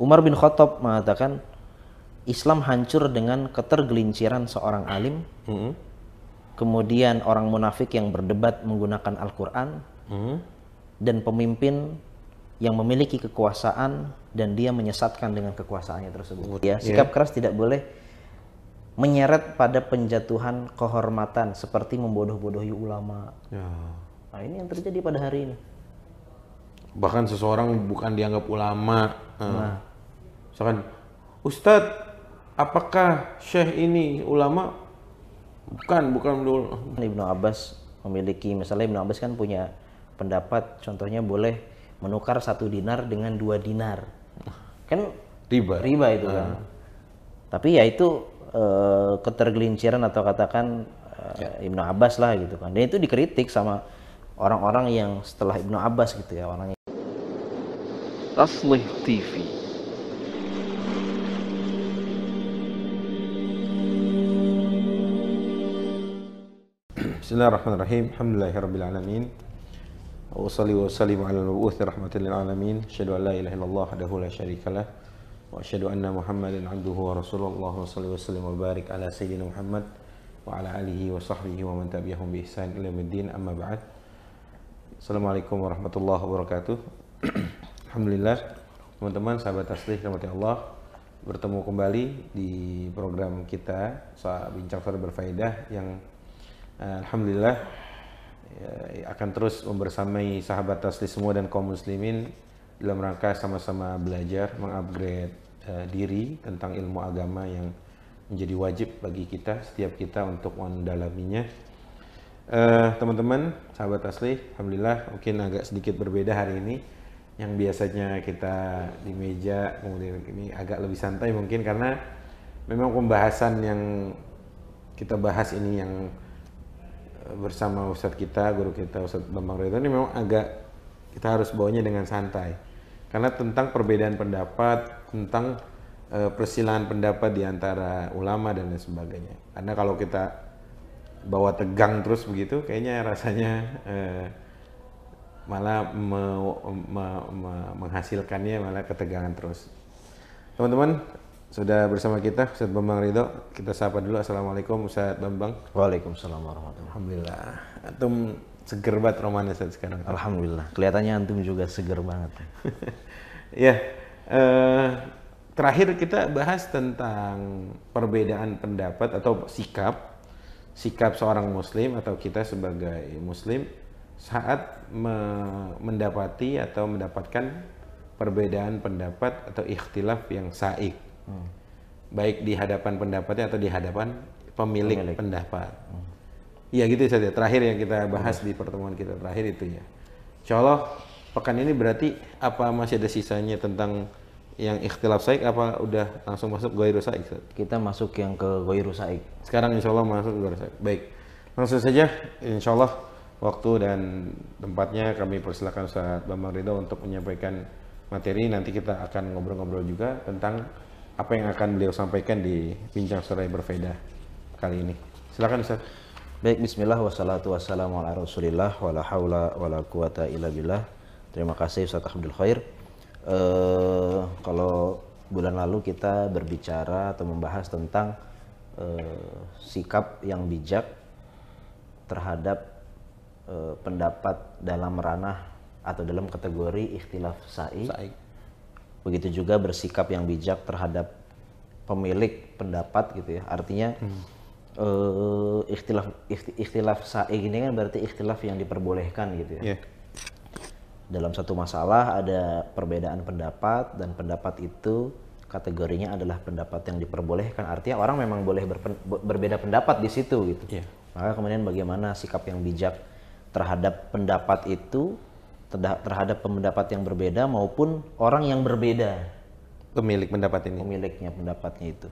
Umar bin Khattab mengatakan Islam hancur dengan ketergelinciran seorang alim, mm -hmm. kemudian orang munafik yang berdebat menggunakan Al-Quran, mm -hmm. dan pemimpin yang memiliki kekuasaan dan dia menyesatkan dengan kekuasaannya tersebut. Ya, sikap yeah. keras tidak boleh menyeret pada penjatuhan kehormatan seperti membodoh-bodohi ulama. Yeah. Nah, ini yang terjadi pada hari ini bahkan seseorang bukan dianggap ulama eh, nah. misalkan Ustadz apakah Syekh ini ulama bukan bukan kan Ibnu Abbas memiliki misalnya Ibnu Abbas kan punya pendapat contohnya boleh menukar satu dinar dengan dua dinar kan riba riba itu kan ah. tapi ya itu e, ketergelinciran atau katakan e, ya. Ibnu Abbas lah gitu kan dan itu dikritik sama orang-orang yang setelah Ibnu Abbas gitu ya orangnya. Taslih TV. Bismillahirrahmanirrahim. Alhamdulillahirabbilalamin. Wassalamualaikum warahmatullahi wabarakatuh. Wassalamu ala rahmatil alamin. Syahadu an la ilaha illallah wahdahu la syarika lah. Wa asyhadu anna Muhammadan abduhu wa rasulullah. Wassalamu wasallim wa barik ala sayyidina Muhammad wa ala alihi wa sahbihi wa man tabi'ahum bi ihsan ila yaumiddin. Amma ba'd. Assalamualaikum warahmatullahi wabarakatuh. Alhamdulillah, teman-teman sahabat tasbih rahmati Allah bertemu kembali di program kita soal bincang sore berfaedah yang eh, alhamdulillah ya, akan terus membersamai sahabat taslim semua dan kaum muslimin dalam rangka sama-sama belajar mengupgrade uh, diri tentang ilmu agama yang menjadi wajib bagi kita setiap kita untuk mendalaminya Uh, teman-teman, sahabat asli, alhamdulillah mungkin agak sedikit berbeda hari ini. Yang biasanya kita di meja, kemudian ini agak lebih santai mungkin karena memang pembahasan yang kita bahas ini yang eh, bersama Ustadz kita, guru kita Ustadz Bambang Reto ini memang agak kita harus bawanya dengan santai. Karena tentang perbedaan pendapat, tentang eh, persilangan pendapat di antara ulama dan lain sebagainya. Karena kalau kita bawa tegang terus begitu kayaknya rasanya eh, malah me, me, me, menghasilkannya malah ketegangan terus teman-teman sudah bersama kita Ustaz Bambang Ridho kita sapa dulu Assalamualaikum Ustaz Bambang Waalaikumsalam warahmatullahi Alhamdulillah Antum seger banget romannya Ustaz sekarang Alhamdulillah kelihatannya Antum juga seger banget ya eh, terakhir kita bahas tentang perbedaan pendapat atau sikap sikap seorang muslim atau kita sebagai muslim saat me mendapati atau mendapatkan perbedaan pendapat atau ikhtilaf yang saik hmm. baik di hadapan pendapatnya atau di hadapan pemilik, pemilik. pendapat hmm. Iya, gitu, ya gitu saja terakhir yang kita bahas hmm. di pertemuan kita terakhir itu ya Insya Allah pekan ini berarti apa masih ada sisanya tentang yang ikhtilaf saik apa udah langsung masuk goiru saik? Kita masuk yang ke goiru saik. Sekarang insya Allah masuk goiru saik. Baik, langsung saja insya Allah waktu dan tempatnya kami persilakan Ustaz Bambang Ridho untuk menyampaikan materi. Nanti kita akan ngobrol-ngobrol juga tentang apa yang akan beliau sampaikan di Bincang Surai Berfaedah kali ini. Silakan Ustaz. Baik, bismillah wassalatu wassalamu ala rasulillah wala hawla wala quwata illa billah. Terima kasih Ustaz Abdul Khair. Eh, kalau bulan lalu kita berbicara atau membahas tentang uh, sikap yang bijak terhadap uh, pendapat dalam ranah atau dalam kategori ikhtilaf sa'i. sa'i. Begitu juga bersikap yang bijak terhadap pemilik pendapat gitu ya. Artinya hmm. uh, ikhtilaf ikhtilaf sa'i ini kan berarti ikhtilaf yang diperbolehkan gitu ya. Yeah dalam satu masalah ada perbedaan pendapat dan pendapat itu kategorinya adalah pendapat yang diperbolehkan artinya orang memang boleh berpen, berbeda pendapat di situ gitu yeah. maka kemudian bagaimana sikap yang bijak terhadap pendapat itu terhadap pendapat yang berbeda maupun orang yang berbeda pemilik pendapat ini pemiliknya pendapatnya itu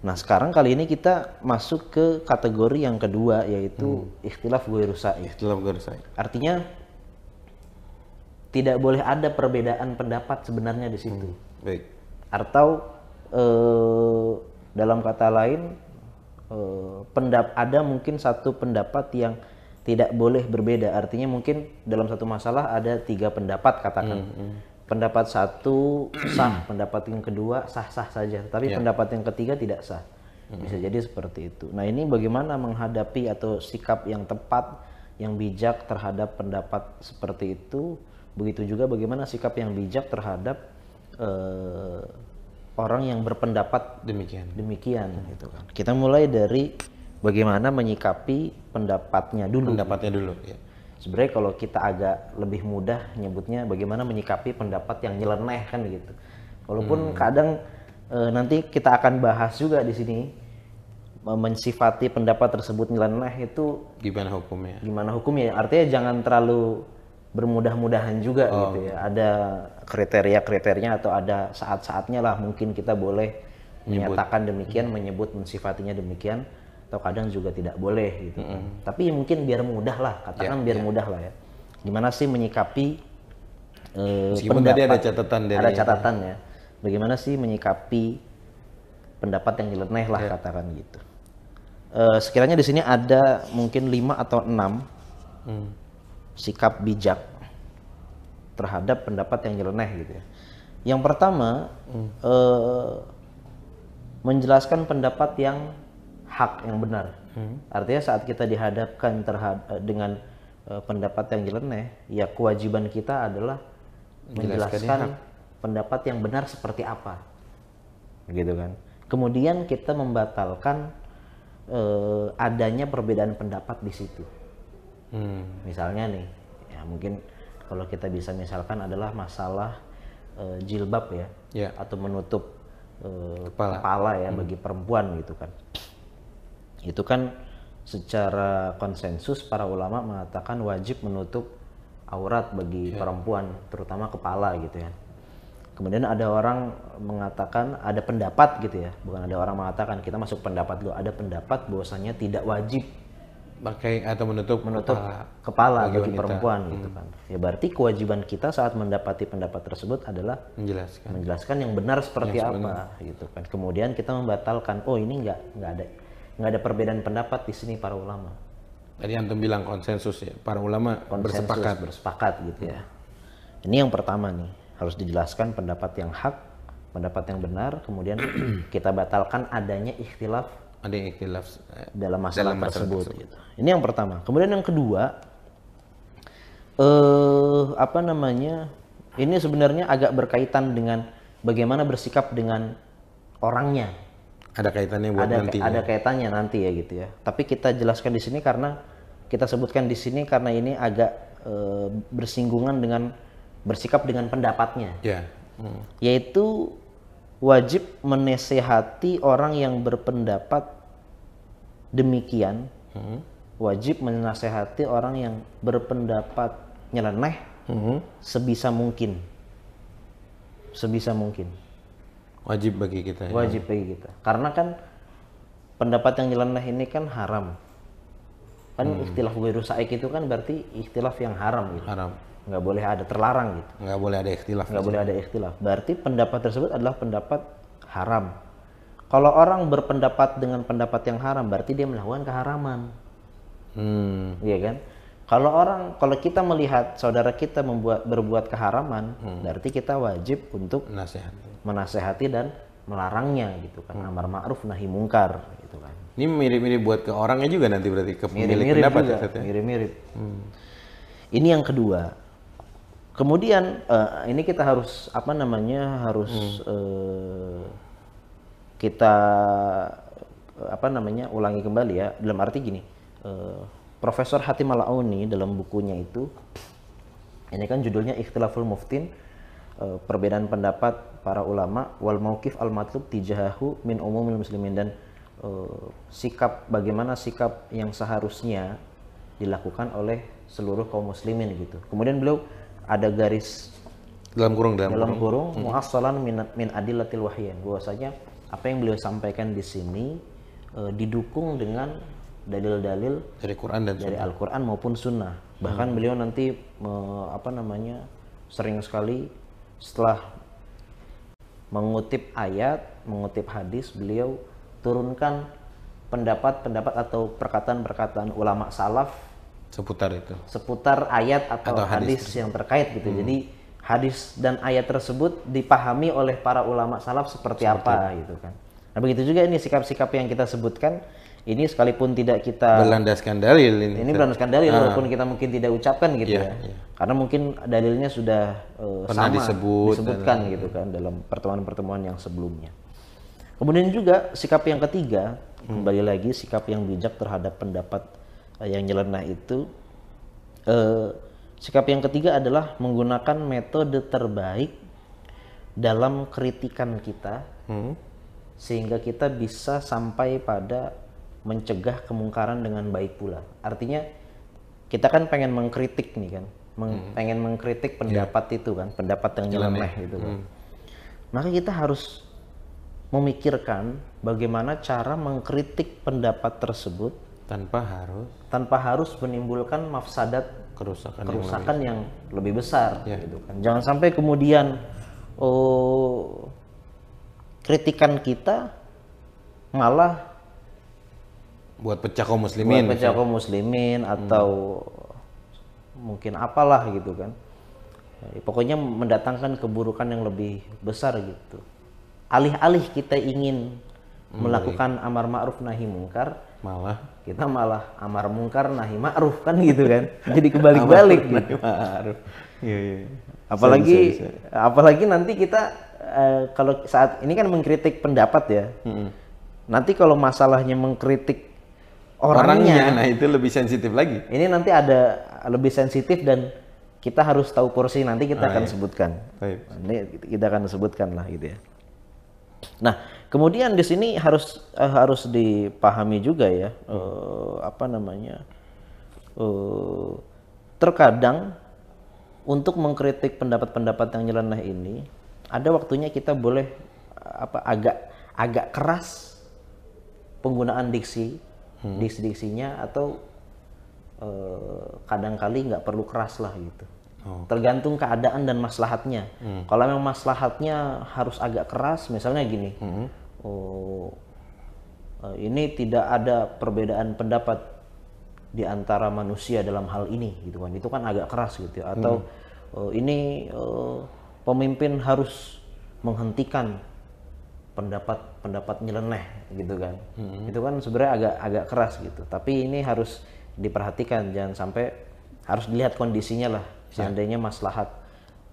nah sekarang kali ini kita masuk ke kategori yang kedua yaitu hmm. ikhtilaf gue rusak ikhtilaf gue artinya tidak boleh ada perbedaan pendapat sebenarnya di situ. Hmm. Baik. Atau eh, dalam kata lain eh, pendap ada mungkin satu pendapat yang tidak boleh berbeda. Artinya mungkin dalam satu masalah ada tiga pendapat katakan. Hmm, hmm. Pendapat satu sah, pendapat yang kedua sah-sah saja, tapi yeah. pendapat yang ketiga tidak sah. Hmm. Bisa jadi seperti itu. Nah ini bagaimana menghadapi atau sikap yang tepat, yang bijak terhadap pendapat seperti itu Begitu juga bagaimana sikap yang bijak terhadap uh, orang yang berpendapat demikian. Demikian gitu kan. Kita mulai dari bagaimana menyikapi pendapatnya dulu. Pendapatnya dulu, ya. Sebenarnya kalau kita agak lebih mudah nyebutnya bagaimana menyikapi pendapat yang nyeleneh kan gitu. Walaupun hmm. kadang e, nanti kita akan bahas juga di sini mensifati pendapat tersebut nyeleneh itu gimana hukumnya? Gimana hukumnya? Artinya jangan terlalu bermudah-mudahan juga oh. gitu ya. Ada kriteria-kriterianya atau ada saat-saatnya lah mungkin kita boleh menyebut. menyatakan demikian, hmm. menyebut mensifatinya demikian atau kadang juga tidak boleh gitu. -hmm. Tapi mungkin biar mudah lah, katakan yeah, biar yeah. mudah lah ya. Gimana sih menyikapi eh, pendapat, ada catatan dari ada catatan ya. Bagaimana sih menyikapi pendapat yang nyeleneh lah yeah. katakan gitu. Eh, sekiranya di sini ada mungkin lima atau enam hmm sikap bijak terhadap pendapat yang nyeleneh gitu ya. Yang pertama hmm. eh, menjelaskan pendapat yang hak yang benar. Hmm. Artinya saat kita dihadapkan terhadap eh, dengan eh, pendapat yang nyeleneh, ya kewajiban kita adalah menjelaskan pendapat yang benar seperti apa. Gitu kan. Kemudian kita membatalkan eh, adanya perbedaan pendapat di situ Hmm. Misalnya nih, ya mungkin kalau kita bisa misalkan adalah masalah uh, jilbab ya, yeah. atau menutup uh, kepala. kepala ya hmm. bagi perempuan gitu kan. Itu kan secara konsensus para ulama mengatakan wajib menutup aurat bagi yeah. perempuan, terutama kepala gitu ya. Kemudian ada orang mengatakan ada pendapat gitu ya, bukan ada orang mengatakan kita masuk pendapat lo, ada pendapat bahwasanya tidak wajib pakai atau menutup menutup kepala, kepala bagi, bagi perempuan gitu hmm. gitu kan. Ya berarti kewajiban kita saat mendapati pendapat tersebut adalah menjelaskan menjelaskan yang benar seperti yang apa gitu kan. Kemudian kita membatalkan oh ini nggak nggak ada nggak ada perbedaan pendapat di sini para ulama. Tadi antum bilang konsensus ya, para ulama konsensus, bersepakat bersepakat gitu hmm. ya. Ini yang pertama nih, harus dijelaskan pendapat yang hak, pendapat yang benar, kemudian kita batalkan adanya ikhtilaf ada ikhtilaf eh, dalam masalah, dalam masalah tersebut, tersebut. Gitu. Ini yang pertama. Kemudian yang kedua eh apa namanya? Ini sebenarnya agak berkaitan dengan bagaimana bersikap dengan orangnya. Ada kaitannya buat ada, nanti. Ada kaitannya nanti ya gitu ya. Tapi kita jelaskan di sini karena kita sebutkan di sini karena ini agak e, bersinggungan dengan bersikap dengan pendapatnya. Yeah. Hmm. Yaitu wajib menasehati orang yang berpendapat demikian hmm. wajib menasehati orang yang berpendapat nyeleneh hmm. sebisa mungkin sebisa mungkin wajib bagi kita ya. wajib bagi kita karena kan pendapat yang nyeleneh ini kan haram kan hmm. ikhtilaf wirusaik itu kan berarti istilah yang haram gitu haram nggak boleh ada terlarang gitu nggak boleh ada ikhtilaf nggak boleh ada ikhtilaf berarti pendapat tersebut adalah pendapat haram kalau orang berpendapat dengan pendapat yang haram berarti dia melakukan keharaman hmm. iya kan kalau orang kalau kita melihat saudara kita membuat berbuat keharaman hmm. berarti kita wajib untuk menasehati, menasehati dan melarangnya gitu kan hmm. amar ma'ruf nahi mungkar gitu kan ini mirip-mirip buat ke orangnya juga nanti berarti ke pemilik mirip -mirip pendapat juga, ya, ya? mirip-mirip hmm. ini yang kedua Kemudian uh, ini kita harus apa namanya harus hmm. uh, kita apa namanya ulangi kembali ya dalam arti gini uh, Profesor Hati Malauni dalam bukunya itu ini kan judulnya Ikhtilaful Muftin uh, perbedaan pendapat para ulama wal mauqif al matlub tijahahu min umumil muslimin dan uh, sikap bagaimana sikap yang seharusnya dilakukan oleh seluruh kaum muslimin gitu. Kemudian beliau ada garis dalam kurung dalam, dalam kurung, kurung hmm. muassalan min, min adillatil wahyan bahwasanya apa yang beliau sampaikan di sini e, didukung dengan dalil-dalil dari Quran dan dari Al-Qur'an maupun sunnah. Hmm. Bahkan beliau nanti me, apa namanya sering sekali setelah mengutip ayat, mengutip hadis, beliau turunkan pendapat-pendapat atau perkataan-perkataan ulama salaf seputar itu seputar ayat atau, atau hadis, hadis yang terkait gitu hmm. jadi hadis dan ayat tersebut dipahami oleh para ulama salaf seperti, seperti apa itu. gitu kan nah begitu juga ini sikap-sikap yang kita sebutkan ini sekalipun tidak kita berlandaskan dalil ini, ini berlandaskan dalil ah. walaupun kita mungkin tidak ucapkan gitu yeah, ya yeah. karena mungkin dalilnya sudah uh, Pernah sama disebut, disebutkan dan, eh. gitu kan dalam pertemuan-pertemuan yang sebelumnya kemudian juga sikap yang ketiga hmm. kembali lagi sikap yang bijak terhadap pendapat Eh, yang nyeleneh itu eh, sikap yang ketiga adalah menggunakan metode terbaik dalam kritikan kita hmm. sehingga kita bisa sampai pada mencegah kemungkaran dengan baik pula artinya kita kan pengen mengkritik nih kan Meng, hmm. pengen mengkritik iya. pendapat yeah. itu kan pendapat yang nyeleneh gitu kan hmm. maka kita harus memikirkan bagaimana cara mengkritik pendapat tersebut tanpa harus tanpa harus menimbulkan mafsadat kerusakan kerusakan yang lebih, yang lebih besar ya. gitu kan jangan sampai kemudian oh kritikan kita malah buat pecah kaum muslimin buat pecah kaum muslimin hmm. atau hmm. mungkin apalah gitu kan ya, pokoknya mendatangkan keburukan yang lebih besar gitu alih-alih kita ingin hmm, melakukan amar ma'ruf nahi mungkar malah kita malah amar mungkar nahi ma'ruf kan gitu kan jadi kebalik-balik gitu ma'ruf iya iya apalagi bisa, bisa, bisa. apalagi nanti kita uh, kalau saat ini kan mengkritik pendapat ya hmm. nanti kalau masalahnya mengkritik orangnya, orangnya nah itu lebih sensitif lagi ini nanti ada lebih sensitif dan kita harus tahu porsi nanti kita oh, akan iya. sebutkan Baik. nanti kita akan sebutkan lah gitu ya Nah, kemudian di sini harus uh, harus dipahami juga ya uh, apa namanya uh, terkadang untuk mengkritik pendapat-pendapat yang nyeleneh ini ada waktunya kita boleh apa agak agak keras penggunaan diksi hmm. diksi-diksinya atau kadang kadangkali nggak perlu keras lah gitu. Oh. Tergantung keadaan dan maslahatnya. Hmm. Kalau memang maslahatnya harus agak keras, misalnya gini, hmm. oh, eh, ini tidak ada perbedaan pendapat di antara manusia dalam hal ini, gitu kan? Itu kan agak keras gitu. Ya. Atau hmm. oh, ini oh, pemimpin harus menghentikan pendapat-pendapat nyeleneh, gitu kan? Hmm. Itu kan sebenarnya agak agak keras gitu. Tapi ini harus diperhatikan, jangan sampai harus dilihat kondisinya lah Ya. Seandainya maslahat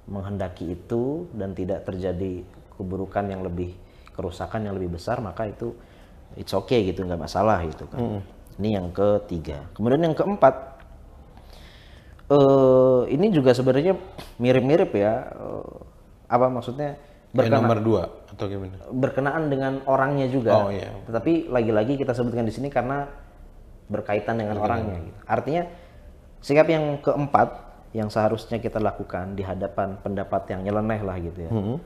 menghendaki itu dan tidak terjadi keburukan yang lebih kerusakan yang lebih besar, maka itu it's okay gitu, nggak masalah gitu kan. Mm. Ini yang ketiga. Kemudian yang keempat, uh, ini juga sebenarnya mirip-mirip ya. Uh, apa maksudnya? berkenaan, nomor dua atau gimana? Berkenaan dengan orangnya juga. Oh iya. Tetapi lagi-lagi kita sebutkan di sini karena berkaitan dengan orangnya. Gitu. Artinya sikap yang keempat yang seharusnya kita lakukan di hadapan pendapat yang nyeleneh lah gitu ya. Hmm.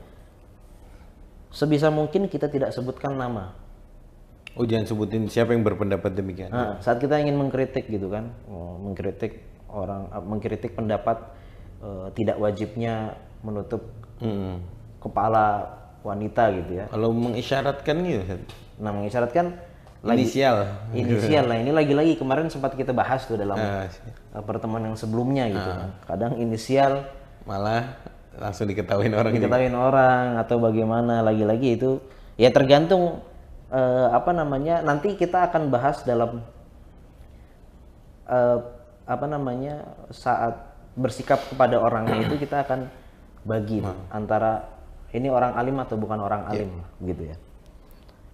Sebisa mungkin kita tidak sebutkan nama. Oh jangan sebutin siapa yang berpendapat demikian. Nah, saat kita ingin mengkritik gitu kan, oh, mengkritik orang, eh, mengkritik pendapat eh, tidak wajibnya menutup hmm. kepala wanita gitu ya. Kalau mengisyaratkan gitu. Nah mengisyaratkan lagi, inisial inisial lah ini lagi-lagi kemarin sempat kita bahas tuh dalam uh, pertemuan yang sebelumnya gitu uh, kadang inisial malah langsung diketawain orang diketahui orang atau bagaimana lagi-lagi itu ya tergantung uh, apa namanya nanti kita akan bahas dalam uh, apa namanya saat bersikap kepada orangnya itu kita akan bagi nah. antara ini orang alim atau bukan orang iya. alim yeah. gitu ya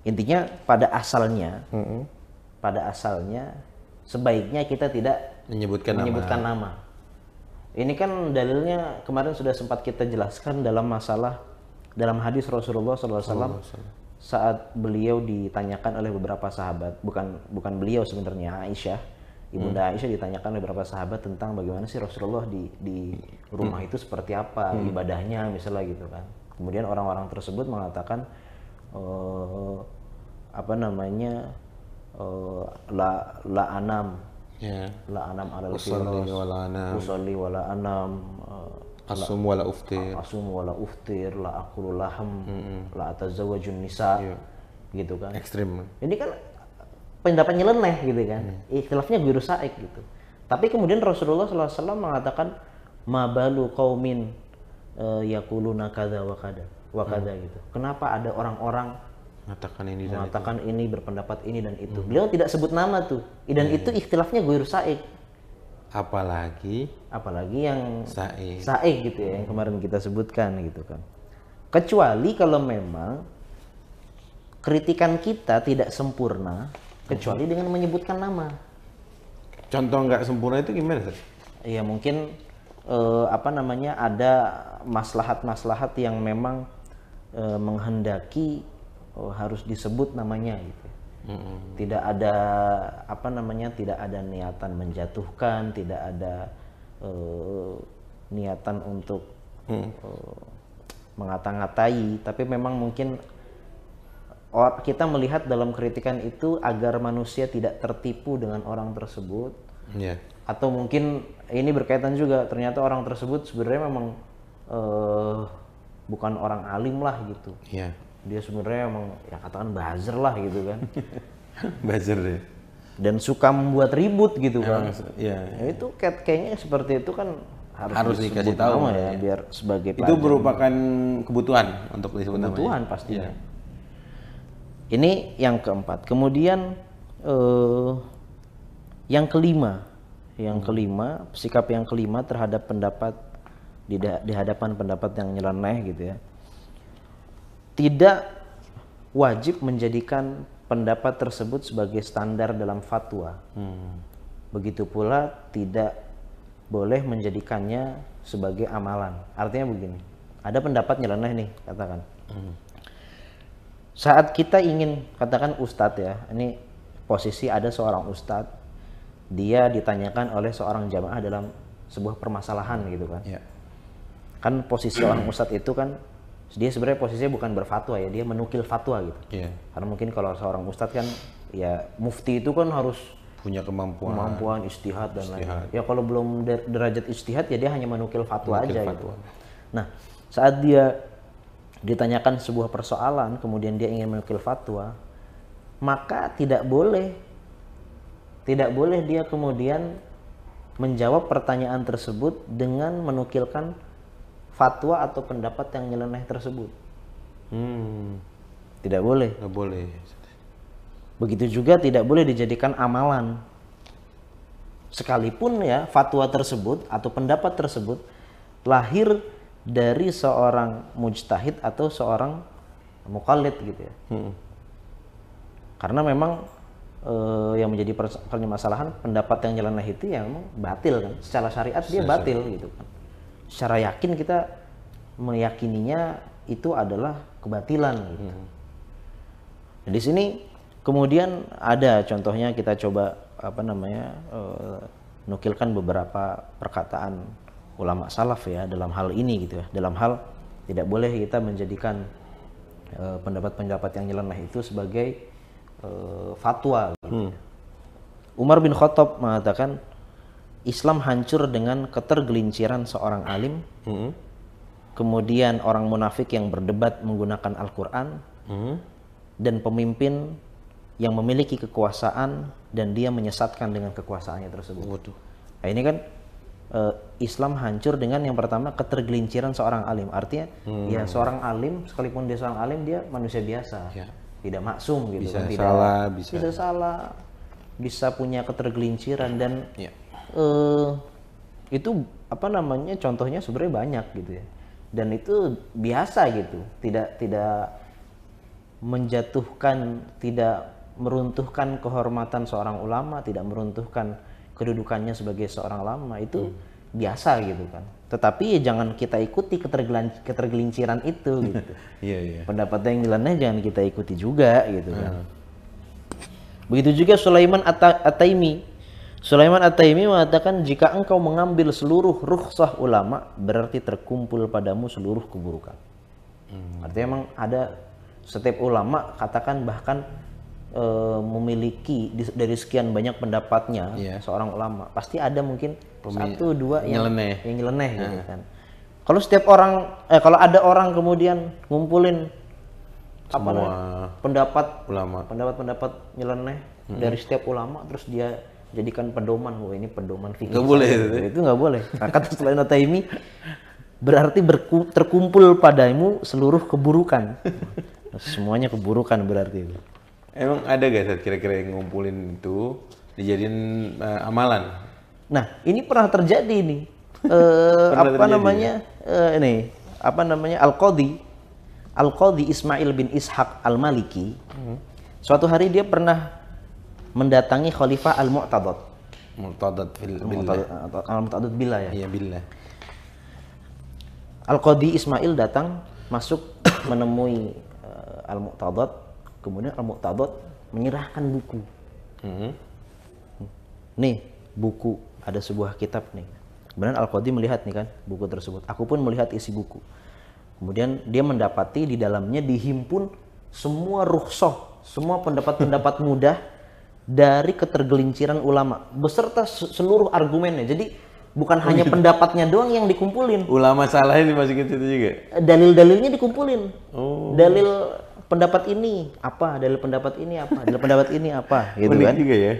intinya pada asalnya mm-hmm. pada asalnya sebaiknya kita tidak menyebutkan menyebutkan nama. nama ini kan dalilnya kemarin sudah sempat kita jelaskan dalam masalah dalam hadis Rasulullah SAW saat beliau ditanyakan oleh beberapa sahabat bukan bukan beliau sebenarnya Aisyah ibunda hmm. Aisyah ditanyakan oleh beberapa sahabat tentang bagaimana sih Rasulullah di di rumah hmm. itu seperti apa hmm. ibadahnya misalnya gitu kan kemudian orang-orang tersebut mengatakan oh, apa namanya eh, la la anam yeah. la anam ala usolli wala anam usolli la anam uh, asum la uftir asum la uftir la akulu laham mm la atazawajun nisa yeah. gitu kan ekstrim ini kan pendapatnya nyeleneh gitu kan mm. ikhtilafnya guru saik gitu tapi kemudian Rasulullah SAW mengatakan mabalu kaumin uh, eh, yakuluna kada wa kada wa kada mm. gitu kenapa ada orang-orang mengatakan ini mengatakan dan itu. ini berpendapat ini dan itu. Hmm. Beliau tidak sebut nama tuh. Dan hmm. itu ikhtilafnya gue rusak. Apalagi apalagi yang saik. Saik gitu ya yang kemarin kita sebutkan gitu kan. Kecuali kalau memang kritikan kita tidak sempurna kecuali hmm. dengan menyebutkan nama. Contoh nggak sempurna itu gimana? sih? ya mungkin eh, apa namanya ada maslahat-maslahat yang memang eh, menghendaki oh, harus disebut namanya gitu. Mm -hmm. Tidak ada apa namanya, tidak ada niatan menjatuhkan, tidak ada uh, niatan untuk mm. uh, mengata-ngatai, tapi memang mungkin kita melihat dalam kritikan itu agar manusia tidak tertipu dengan orang tersebut. Yeah. Atau mungkin ini berkaitan juga ternyata orang tersebut sebenarnya memang uh, bukan orang alim lah gitu. Yeah dia sebenarnya emang ya katakan buzzer lah gitu kan buzzer ya dan suka membuat ribut gitu kan emang, ah, iya, ya, ya. itu kayak, kayaknya seperti itu kan harus, harus dikasih tahu ya, ya biar sebagai itu merupakan kebutuhan untuk disebut ya. kebutuhan namanya. pastinya ya. ini yang keempat kemudian eh, yang kelima yang hmm. kelima sikap yang kelima terhadap pendapat di, di hadapan pendapat yang nyeleneh gitu ya tidak wajib menjadikan pendapat tersebut sebagai standar dalam fatwa. Hmm. Begitu pula tidak boleh menjadikannya sebagai amalan. Artinya begini, ada pendapat nyeleneh nih katakan. Hmm. Saat kita ingin katakan ustadz ya, ini posisi ada seorang ustadz, dia ditanyakan oleh seorang jamaah dalam sebuah permasalahan gitu kan. Yeah. Kan posisi orang ustadz itu kan dia sebenarnya posisinya bukan berfatwa ya, dia menukil fatwa gitu. Yeah. Karena mungkin kalau seorang ustadz kan ya mufti itu kan harus punya kemampuan kemampuan istihad dan lain-lain. Ya kalau belum derajat istihad ya dia hanya menukil fatwa menukil aja fatwa. gitu. Nah, saat dia ditanyakan sebuah persoalan kemudian dia ingin menukil fatwa, maka tidak boleh tidak boleh dia kemudian menjawab pertanyaan tersebut dengan menukilkan fatwa atau pendapat yang nyeleneh tersebut. Hmm. Tidak boleh. Tidak boleh. Begitu juga tidak boleh dijadikan amalan. Sekalipun ya fatwa tersebut atau pendapat tersebut lahir dari seorang mujtahid atau seorang mukallid gitu ya. Hmm. Karena memang eh, yang menjadi permasalahan pendapat yang nyeleneh itu yang ya batil kan. Secara syariat dia batil gitu kan secara yakin kita meyakininya itu adalah kebatilan gitu. Hmm. Nah, di sini kemudian ada contohnya kita coba apa namanya uh, nukilkan beberapa perkataan ulama salaf ya dalam hal ini gitu ya. Dalam hal tidak boleh kita menjadikan eh, pendapat-pendapat uh, yang nyeleneh itu sebagai uh, fatwa gitu. Ya. Hmm. Umar bin Khattab mengatakan Islam hancur dengan ketergelinciran seorang alim, hmm. kemudian orang munafik yang berdebat menggunakan Al-Quran, hmm. dan pemimpin yang memiliki kekuasaan dan dia menyesatkan dengan kekuasaannya tersebut. Waduh. Nah, ini kan uh, Islam hancur dengan yang pertama ketergelinciran seorang alim. Artinya hmm. ya seorang alim sekalipun dia seorang alim dia manusia biasa. Ya. Tidak maksum gitu bisa kan. Tidak salah, bisa. bisa salah, bisa punya ketergelinciran dan ya eh, itu apa namanya contohnya sebenarnya banyak gitu ya dan itu biasa gitu tidak tidak menjatuhkan tidak meruntuhkan kehormatan seorang ulama tidak meruntuhkan kedudukannya sebagai seorang ulama itu hmm. biasa gitu kan tetapi ya jangan kita ikuti ketergelinciran itu gitu yeah, yeah. pendapat yang dilanda jangan kita ikuti juga gitu kan hmm. begitu juga Sulaiman at Sulaiman At-Taimi mengatakan jika engkau mengambil seluruh rukhsah ulama berarti terkumpul padamu seluruh keburukan. Hmm. Artinya memang ada setiap ulama katakan bahkan e, memiliki dari sekian banyak pendapatnya yeah. seorang ulama pasti ada mungkin Pemi satu dua yang nyeleneh, yang nyeleneh hmm. gitu kan. Kalau setiap orang eh kalau ada orang kemudian ngumpulin apa pendapat ulama pendapat-pendapat nyeleneh hmm. dari setiap ulama terus dia jadikan pedoman bu. ini pedoman fikih nggak boleh itu, nggak boleh nah, kata selain ini berarti berku, terkumpul padamu seluruh keburukan semuanya keburukan berarti itu emang ada gak kira-kira yang ngumpulin itu dijadiin uh, amalan nah ini pernah terjadi ini uh, apa terjadi namanya ya? uh, ini apa namanya al qadi al qadi Ismail bin Ishaq al Maliki hmm. suatu hari dia pernah mendatangi khalifah Al-Mu'tadad. Mu'tadad fil Al-Mu'tadad billah ya. Iya billah. Al-Qadi Ismail datang masuk menemui uh, Al-Mu'tadad, kemudian Al-Mu'tadad menyerahkan buku. hmm Nih, buku ada sebuah kitab nih. Kemudian Al-Qadi melihat nih kan buku tersebut. Aku pun melihat isi buku. Kemudian dia mendapati di dalamnya dihimpun semua ruhsoh, semua pendapat-pendapat mudah dari ketergelinciran ulama beserta seluruh argumennya. Jadi bukan hanya oh, iya. pendapatnya doang yang dikumpulin. Ulama salah ini masih situ juga. Eh, dalil-dalilnya dikumpulin. Oh. Dalil pendapat ini apa? Dalil pendapat ini apa? Dalil pendapat ini apa? Gitu kan? juga ya.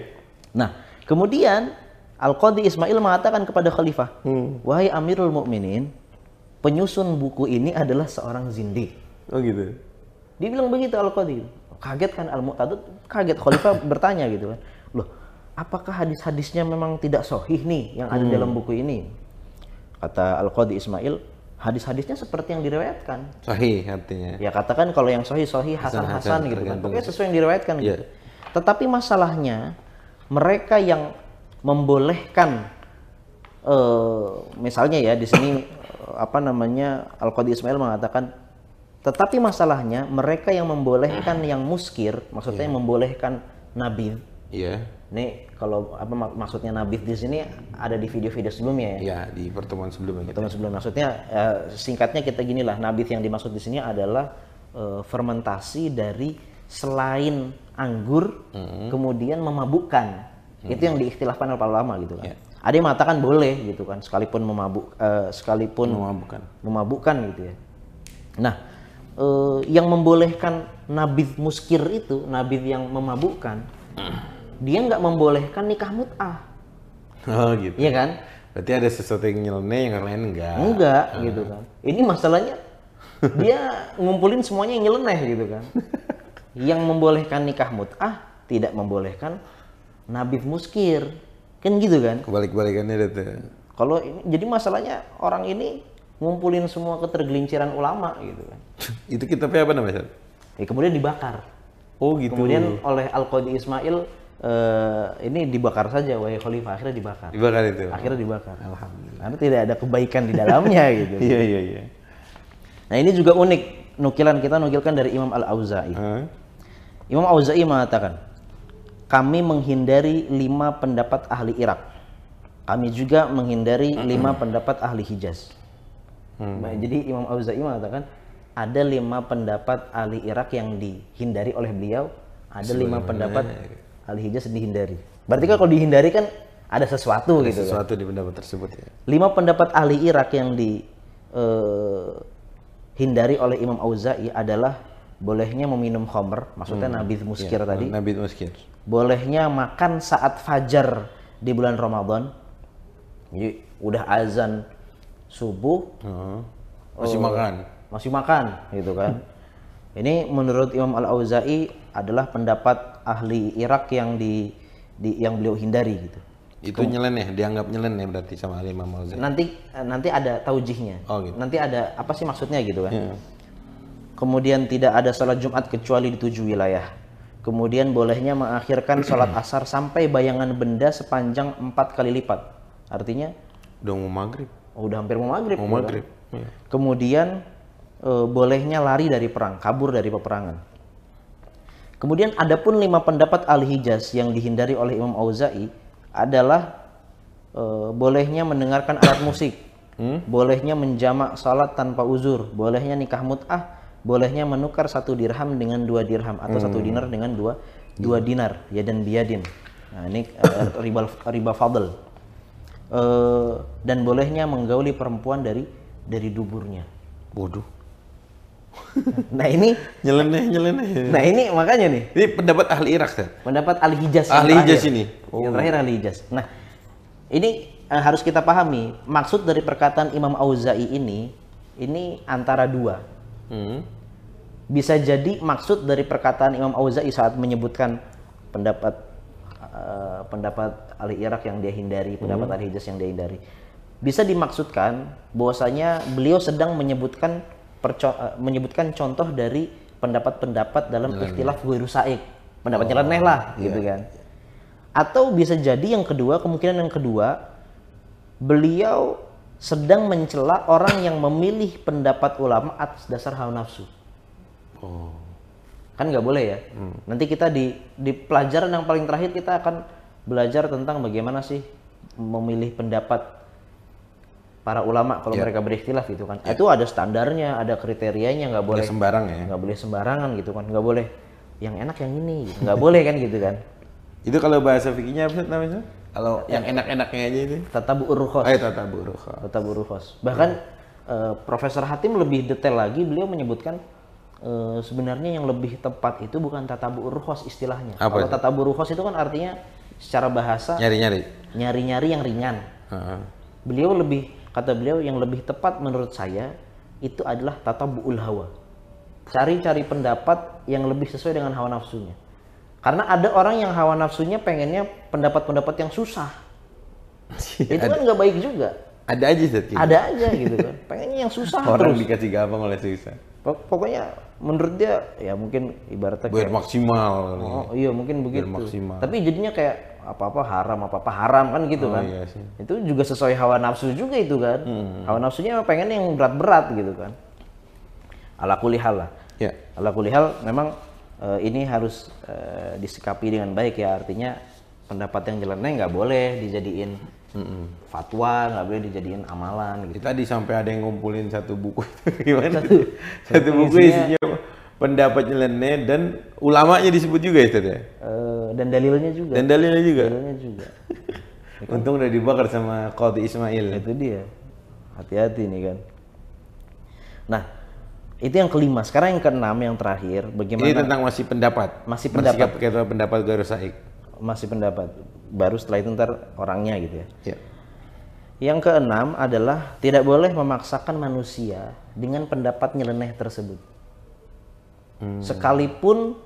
Nah, kemudian Al-Qadi Ismail mengatakan kepada khalifah, hmm. "Wahai Amirul Mukminin, penyusun buku ini adalah seorang zindi Oh gitu. Dia bilang begitu Al-Qadi kaget kan al mu'tadud kaget khalifah bertanya gitu kan loh apakah hadis-hadisnya memang tidak sohih nih yang ada hmm. dalam buku ini kata al qadi Ismail hadis-hadisnya seperti yang direwetkan. sohih artinya ya katakan kalau yang sohih sohih hasan hasan, hasan gitu kan pokoknya sesuai yang direwetkan yeah. gitu tetapi masalahnya mereka yang membolehkan uh, misalnya ya di sini eh, apa namanya al qadi Ismail mengatakan tetapi masalahnya mereka yang membolehkan yang muskir, maksudnya yeah. yang membolehkan nabi. Iya. Yeah. Ini kalau apa mak maksudnya nabi di sini ada di video-video sebelumnya ya? Iya, yeah, di pertemuan sebelumnya. Pertemuan sebelumnya maksudnya uh, singkatnya kita gini lah, nabi yang dimaksud di sini adalah uh, fermentasi dari selain anggur mm -hmm. kemudian memabukkan. Mm -hmm. Itu yang diistilahkan oleh para ulama gitu kan. Yeah ada yang mengatakan boleh gitu kan sekalipun memabuk uh, sekalipun memabukkan memabukkan gitu ya nah uh, yang membolehkan nabi muskir itu, nabi yang memabukkan, dia nggak membolehkan nikah mut'ah. Oh gitu. Iya kan? Berarti ada sesuatu yang nyeleneh yang lain enggak. Enggak hmm. Ah. gitu kan. Ini masalahnya dia ngumpulin semuanya yang nyeleneh gitu kan. yang membolehkan nikah mut'ah tidak membolehkan nabi muskir. Kan gitu kan? Kebalik-balikannya itu. Kalau jadi masalahnya orang ini ngumpulin semua ketergelinciran ulama gitu kan itu kitabnya apa namanya? Ya, kemudian dibakar. Oh gitu. Kemudian oleh Al Qadi Ismail uh, ini dibakar saja wahai khalifah akhirnya dibakar. Dibakar itu. Akhirnya dibakar. Alhamdulillah. Karena tidak ada kebaikan di dalamnya gitu. Iya iya iya. Nah ini juga unik nukilan kita nukilkan dari Imam Al Auza'i. Hmm? Imam Auza'i mengatakan, kami menghindari lima pendapat ahli Irak. Kami juga menghindari lima pendapat ahli Hijaz. Hmm. jadi Imam Auza'i mengatakan ada lima pendapat ahli Irak yang dihindari oleh beliau, ada lima pendapat ya. ahli Hijaz yang dihindari. Berarti kan kalau dihindari kan ada sesuatu ada gitu kan? sesuatu kan? di pendapat tersebut ya. Lima pendapat ahli Irak yang dihindari eh, oleh Imam Auza'i adalah bolehnya meminum khomer, maksudnya hmm. nabi muskir ya, tadi. Nabi muskir. Bolehnya makan saat fajar di bulan Ramadan. Jadi udah azan subuh. Uh hmm. eh, -huh. Masih oh, makan masih makan gitu kan ini menurut Imam Al Auza'i adalah pendapat ahli Irak yang di, di yang beliau hindari gitu itu nyeleneh dianggap nyeleneh berarti sama ahli Imam Al Auza'i nanti nanti ada taujihnya oh, gitu. nanti ada apa sih maksudnya gitu kan yeah. kemudian tidak ada sholat Jumat kecuali di tujuh wilayah kemudian bolehnya mengakhirkan sholat asar sampai bayangan benda sepanjang empat kali lipat artinya udah mau maghrib oh, udah hampir mau maghrib mau gitu kan. maghrib kan? kemudian e, bolehnya lari dari perang, kabur dari peperangan. Kemudian ada pun lima pendapat Al-Hijaz yang dihindari oleh Imam Auza'i adalah e, bolehnya mendengarkan alat musik, hmm? bolehnya menjamak salat tanpa uzur, bolehnya nikah mut'ah, bolehnya menukar satu dirham dengan dua dirham atau hmm. satu dinar dengan dua dua dinar ya dan biadin. Nah, ini e, riba riba fadl. Uh, dan bolehnya menggauli perempuan dari dari duburnya. Bodoh. Nah ini nyeleneh nyeleneh. Nah ini makanya nih. Ini pendapat ahli Irak kan? Pendapat ahli Hijaz. Ahli Hijaz ini. Oh. Yang terakhir ahli Hijaz. Nah ini eh, harus kita pahami maksud dari perkataan Imam Auza'i ini ini antara dua. Hmm. Bisa jadi maksud dari perkataan Imam Auza'i saat menyebutkan pendapat eh, pendapat ahli Irak yang dia hindari, pendapat hmm. ahli Hijaz yang dia hindari. Bisa dimaksudkan bahwasanya beliau sedang menyebutkan perco- eh, menyebutkan contoh dari pendapat-pendapat dalam istilah ikhtilaf ghairu saik. Pendapatnya oh, leneh lah iya. gitu kan. Atau bisa jadi yang kedua, kemungkinan yang kedua, beliau sedang mencela orang yang memilih pendapat ulama atas dasar hawa nafsu. Oh. Kan nggak boleh ya. Hmm. Nanti kita di di pelajaran yang paling terakhir kita akan belajar tentang bagaimana sih memilih pendapat para ulama kalau yeah. mereka beristilah gitu kan. Yeah. Itu ada standarnya, ada kriterianya, nggak boleh ya sembarang ya. Nggak boleh sembarangan gitu kan, nggak boleh yang enak yang ini, gitu. nggak boleh kan gitu kan. Itu kalau bahasa fikinya apa namanya? Kalau yang enak-enaknya aja itu. tata buruhos oh, Ayo iya, tata buruhos tata buruhos Bahkan yeah. Iya. uh, Profesor Hatim lebih detail lagi, beliau menyebutkan uh, sebenarnya yang lebih tepat itu bukan tata buruhos istilahnya. Apa kalau itu? tata buruhos itu kan artinya secara bahasa nyari-nyari. Nyari-nyari yang ringan. Uh -huh. Beliau lebih Kata beliau yang lebih tepat menurut saya itu adalah tata buul hawa. Cari-cari pendapat yang lebih sesuai dengan hawa nafsunya. Karena ada orang yang hawa nafsunya pengennya pendapat-pendapat yang susah. itu kan nggak baik juga. Ada aja sih. Ada aja gitu kan. Pengennya yang susah orang terus. dikasih gampang oleh susah. Pokoknya menurut dia ya mungkin ibaratnya biar maksimal. Oh, iya mungkin begitu. maksimal. Tapi jadinya kayak apa-apa haram, apa-apa haram kan gitu oh, kan. Iya sih. Itu juga sesuai hawa nafsu juga itu kan. Hmm. Hawa nafsunya pengen yang berat-berat gitu kan. Ala kulihal lah. Yeah. Ala kulihal memang e, ini harus e, disikapi dengan baik ya. Artinya pendapat yang jelasnya nggak boleh dijadiin Mm-mm. fatwa nggak boleh dijadiin amalan gitu. Ya, tadi sampai ada yang ngumpulin satu buku gimana satu, satu iya, buku isinya, isinya pendapat nyeleneh dan ulamanya disebut juga itu ya uh, dan dalilnya juga. Dan dalilnya juga. Dalilnya juga. Untung udah dibakar sama Qadi Ismail. Itu dia. Hati-hati nih kan. Nah, itu yang kelima. Sekarang yang keenam, yang terakhir, bagaimana? Ini tentang masih pendapat. Masih pendapat. Masih pendapat Garo Saik. Masih pendapat. Baru setelah itu ntar orangnya gitu ya. ya. Yang keenam adalah tidak boleh memaksakan manusia dengan pendapat nyeleneh tersebut. Hmm. Sekalipun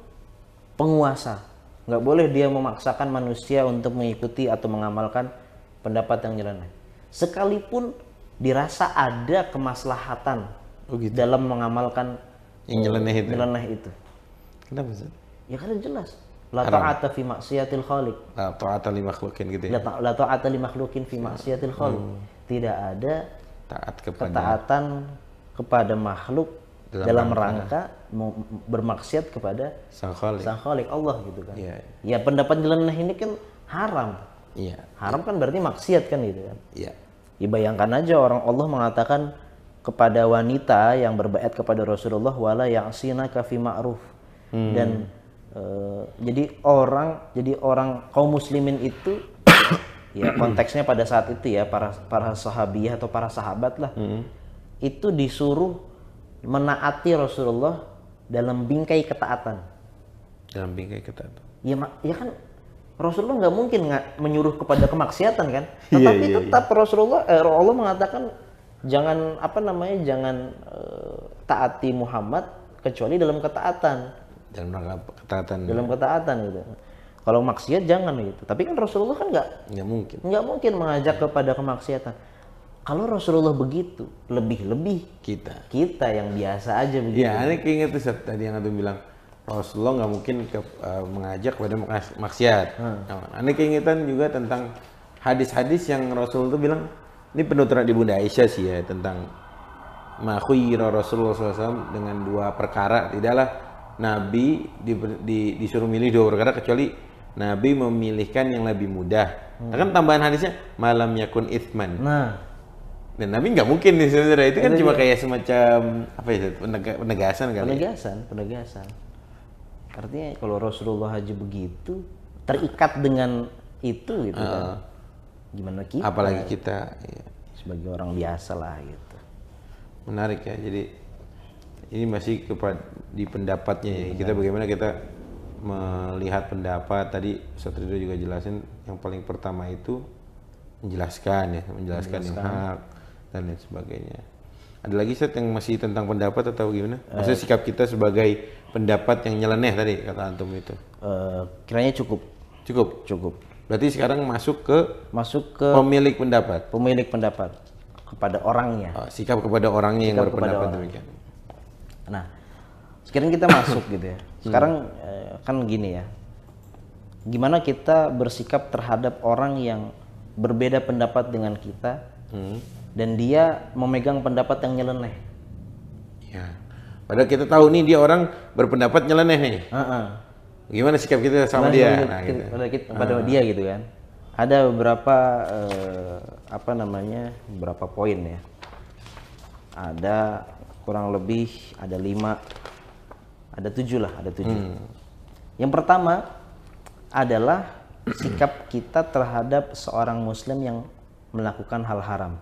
penguasa nggak boleh dia memaksakan manusia untuk mengikuti atau mengamalkan pendapat yang nyeleneh sekalipun dirasa ada kemaslahatan oh gitu. dalam mengamalkan yang nyeleneh itu ya? nyeleneh itu kenapa sih ya karena jelas La ta'ata fi maksiatil khaliq. La ta'ata li makhlukin gitu ya. La ta'ata li makhlukin fi maksiatil khaliq. Hmm. Tidak ada taat kepada ketaatan kepada makhluk dalam, dalam rangka, bermaksiat kepada sang kholik. sang kholik Allah gitu kan. Yeah. Ya pendapat nyeleneh ini kan haram. Yeah. Haram kan berarti maksiat kan gitu kan. Iya. Yeah. Ya bayangkan aja orang Allah mengatakan kepada wanita yang berbaiat kepada Rasulullah wala ya'sina kafi ma'ruf. Hmm. Dan e, jadi orang jadi orang kaum muslimin itu ya konteksnya pada saat itu ya para para sahabiah atau para sahabat lah. Hmm. Itu disuruh menaati Rasulullah dalam bingkai ketaatan. Dalam bingkai ketaatan. Ya, ya kan Rasulullah nggak mungkin nggak menyuruh kepada kemaksiatan kan. Iya, Tetapi yeah, yeah, tetap yeah. Rasulullah eh, Allah mengatakan jangan apa namanya jangan eh, taati Muhammad kecuali dalam ketaatan. Dalam ketaatan. Dalam ketaatan gitu. Kalau maksiat jangan gitu. Tapi kan Rasulullah kan nggak nggak mungkin nggak mungkin mengajak kepada kemaksiatan kalau Rasulullah begitu, lebih-lebih kita. Kita yang biasa aja begitu. Ya, aneh keinget tuh tadi yang tuh bilang Rasulullah nggak mungkin ke, uh, mengajak kepada maksiat. Hmm. Nah, ini keingetan juga tentang hadis-hadis yang Rasul itu bilang ini penuturan di Bunda Aisyah sih ya tentang makhuyira Rasulullah SAW dengan dua perkara tidaklah Nabi di, di, disuruh milih dua perkara kecuali Nabi memilihkan yang lebih mudah. Hmm. kan tambahan hadisnya malam yakun itman. Nah. Dan tapi nggak mungkin nih sebenarnya itu kan iya, cuma iya. kayak semacam apa ya penegasan kali. Ya. Penegasan, ya? penegasan. Artinya kalau Rasulullah aja begitu terikat dengan itu gitu uh, kan. Gimana kita? Apalagi kita ya. sebagai orang biasa lah gitu. Menarik ya. Jadi ini masih kepada di pendapatnya ya. Benar. Kita bagaimana kita melihat pendapat tadi Satrio juga jelasin yang paling pertama itu menjelaskan ya, menjelaskan, menjelaskan. yang hak dan lain sebagainya. Ada lagi set yang masih tentang pendapat atau gimana? Maksudnya eh. sikap kita sebagai pendapat yang nyeleneh tadi kata antum itu. Uh, kiranya cukup. Cukup. Cukup. Berarti sekarang masuk ke masuk ke pemilik pendapat. Pemilik pendapat kepada orangnya. Oh, sikap kepada orangnya sikap yang berpendapat orang. demikian. Nah, sekarang kita masuk gitu ya. Hmm. Sekarang hmm. kan gini ya. Gimana kita bersikap terhadap orang yang berbeda pendapat dengan kita? Hmm dan dia memegang pendapat yang nyeleneh. Ya. Padahal kita tahu nih dia orang berpendapat nyeleneh nih. Uh-uh. Gimana sikap kita sama Gimana dia? Nah, kita, nah, gitu. Pada, uh-huh. dia gitu kan. Ada beberapa uh, apa namanya? beberapa poin ya. Ada kurang lebih ada lima, ada tujuh lah, ada tujuh. Hmm. Yang pertama adalah sikap kita terhadap seorang muslim yang melakukan hal haram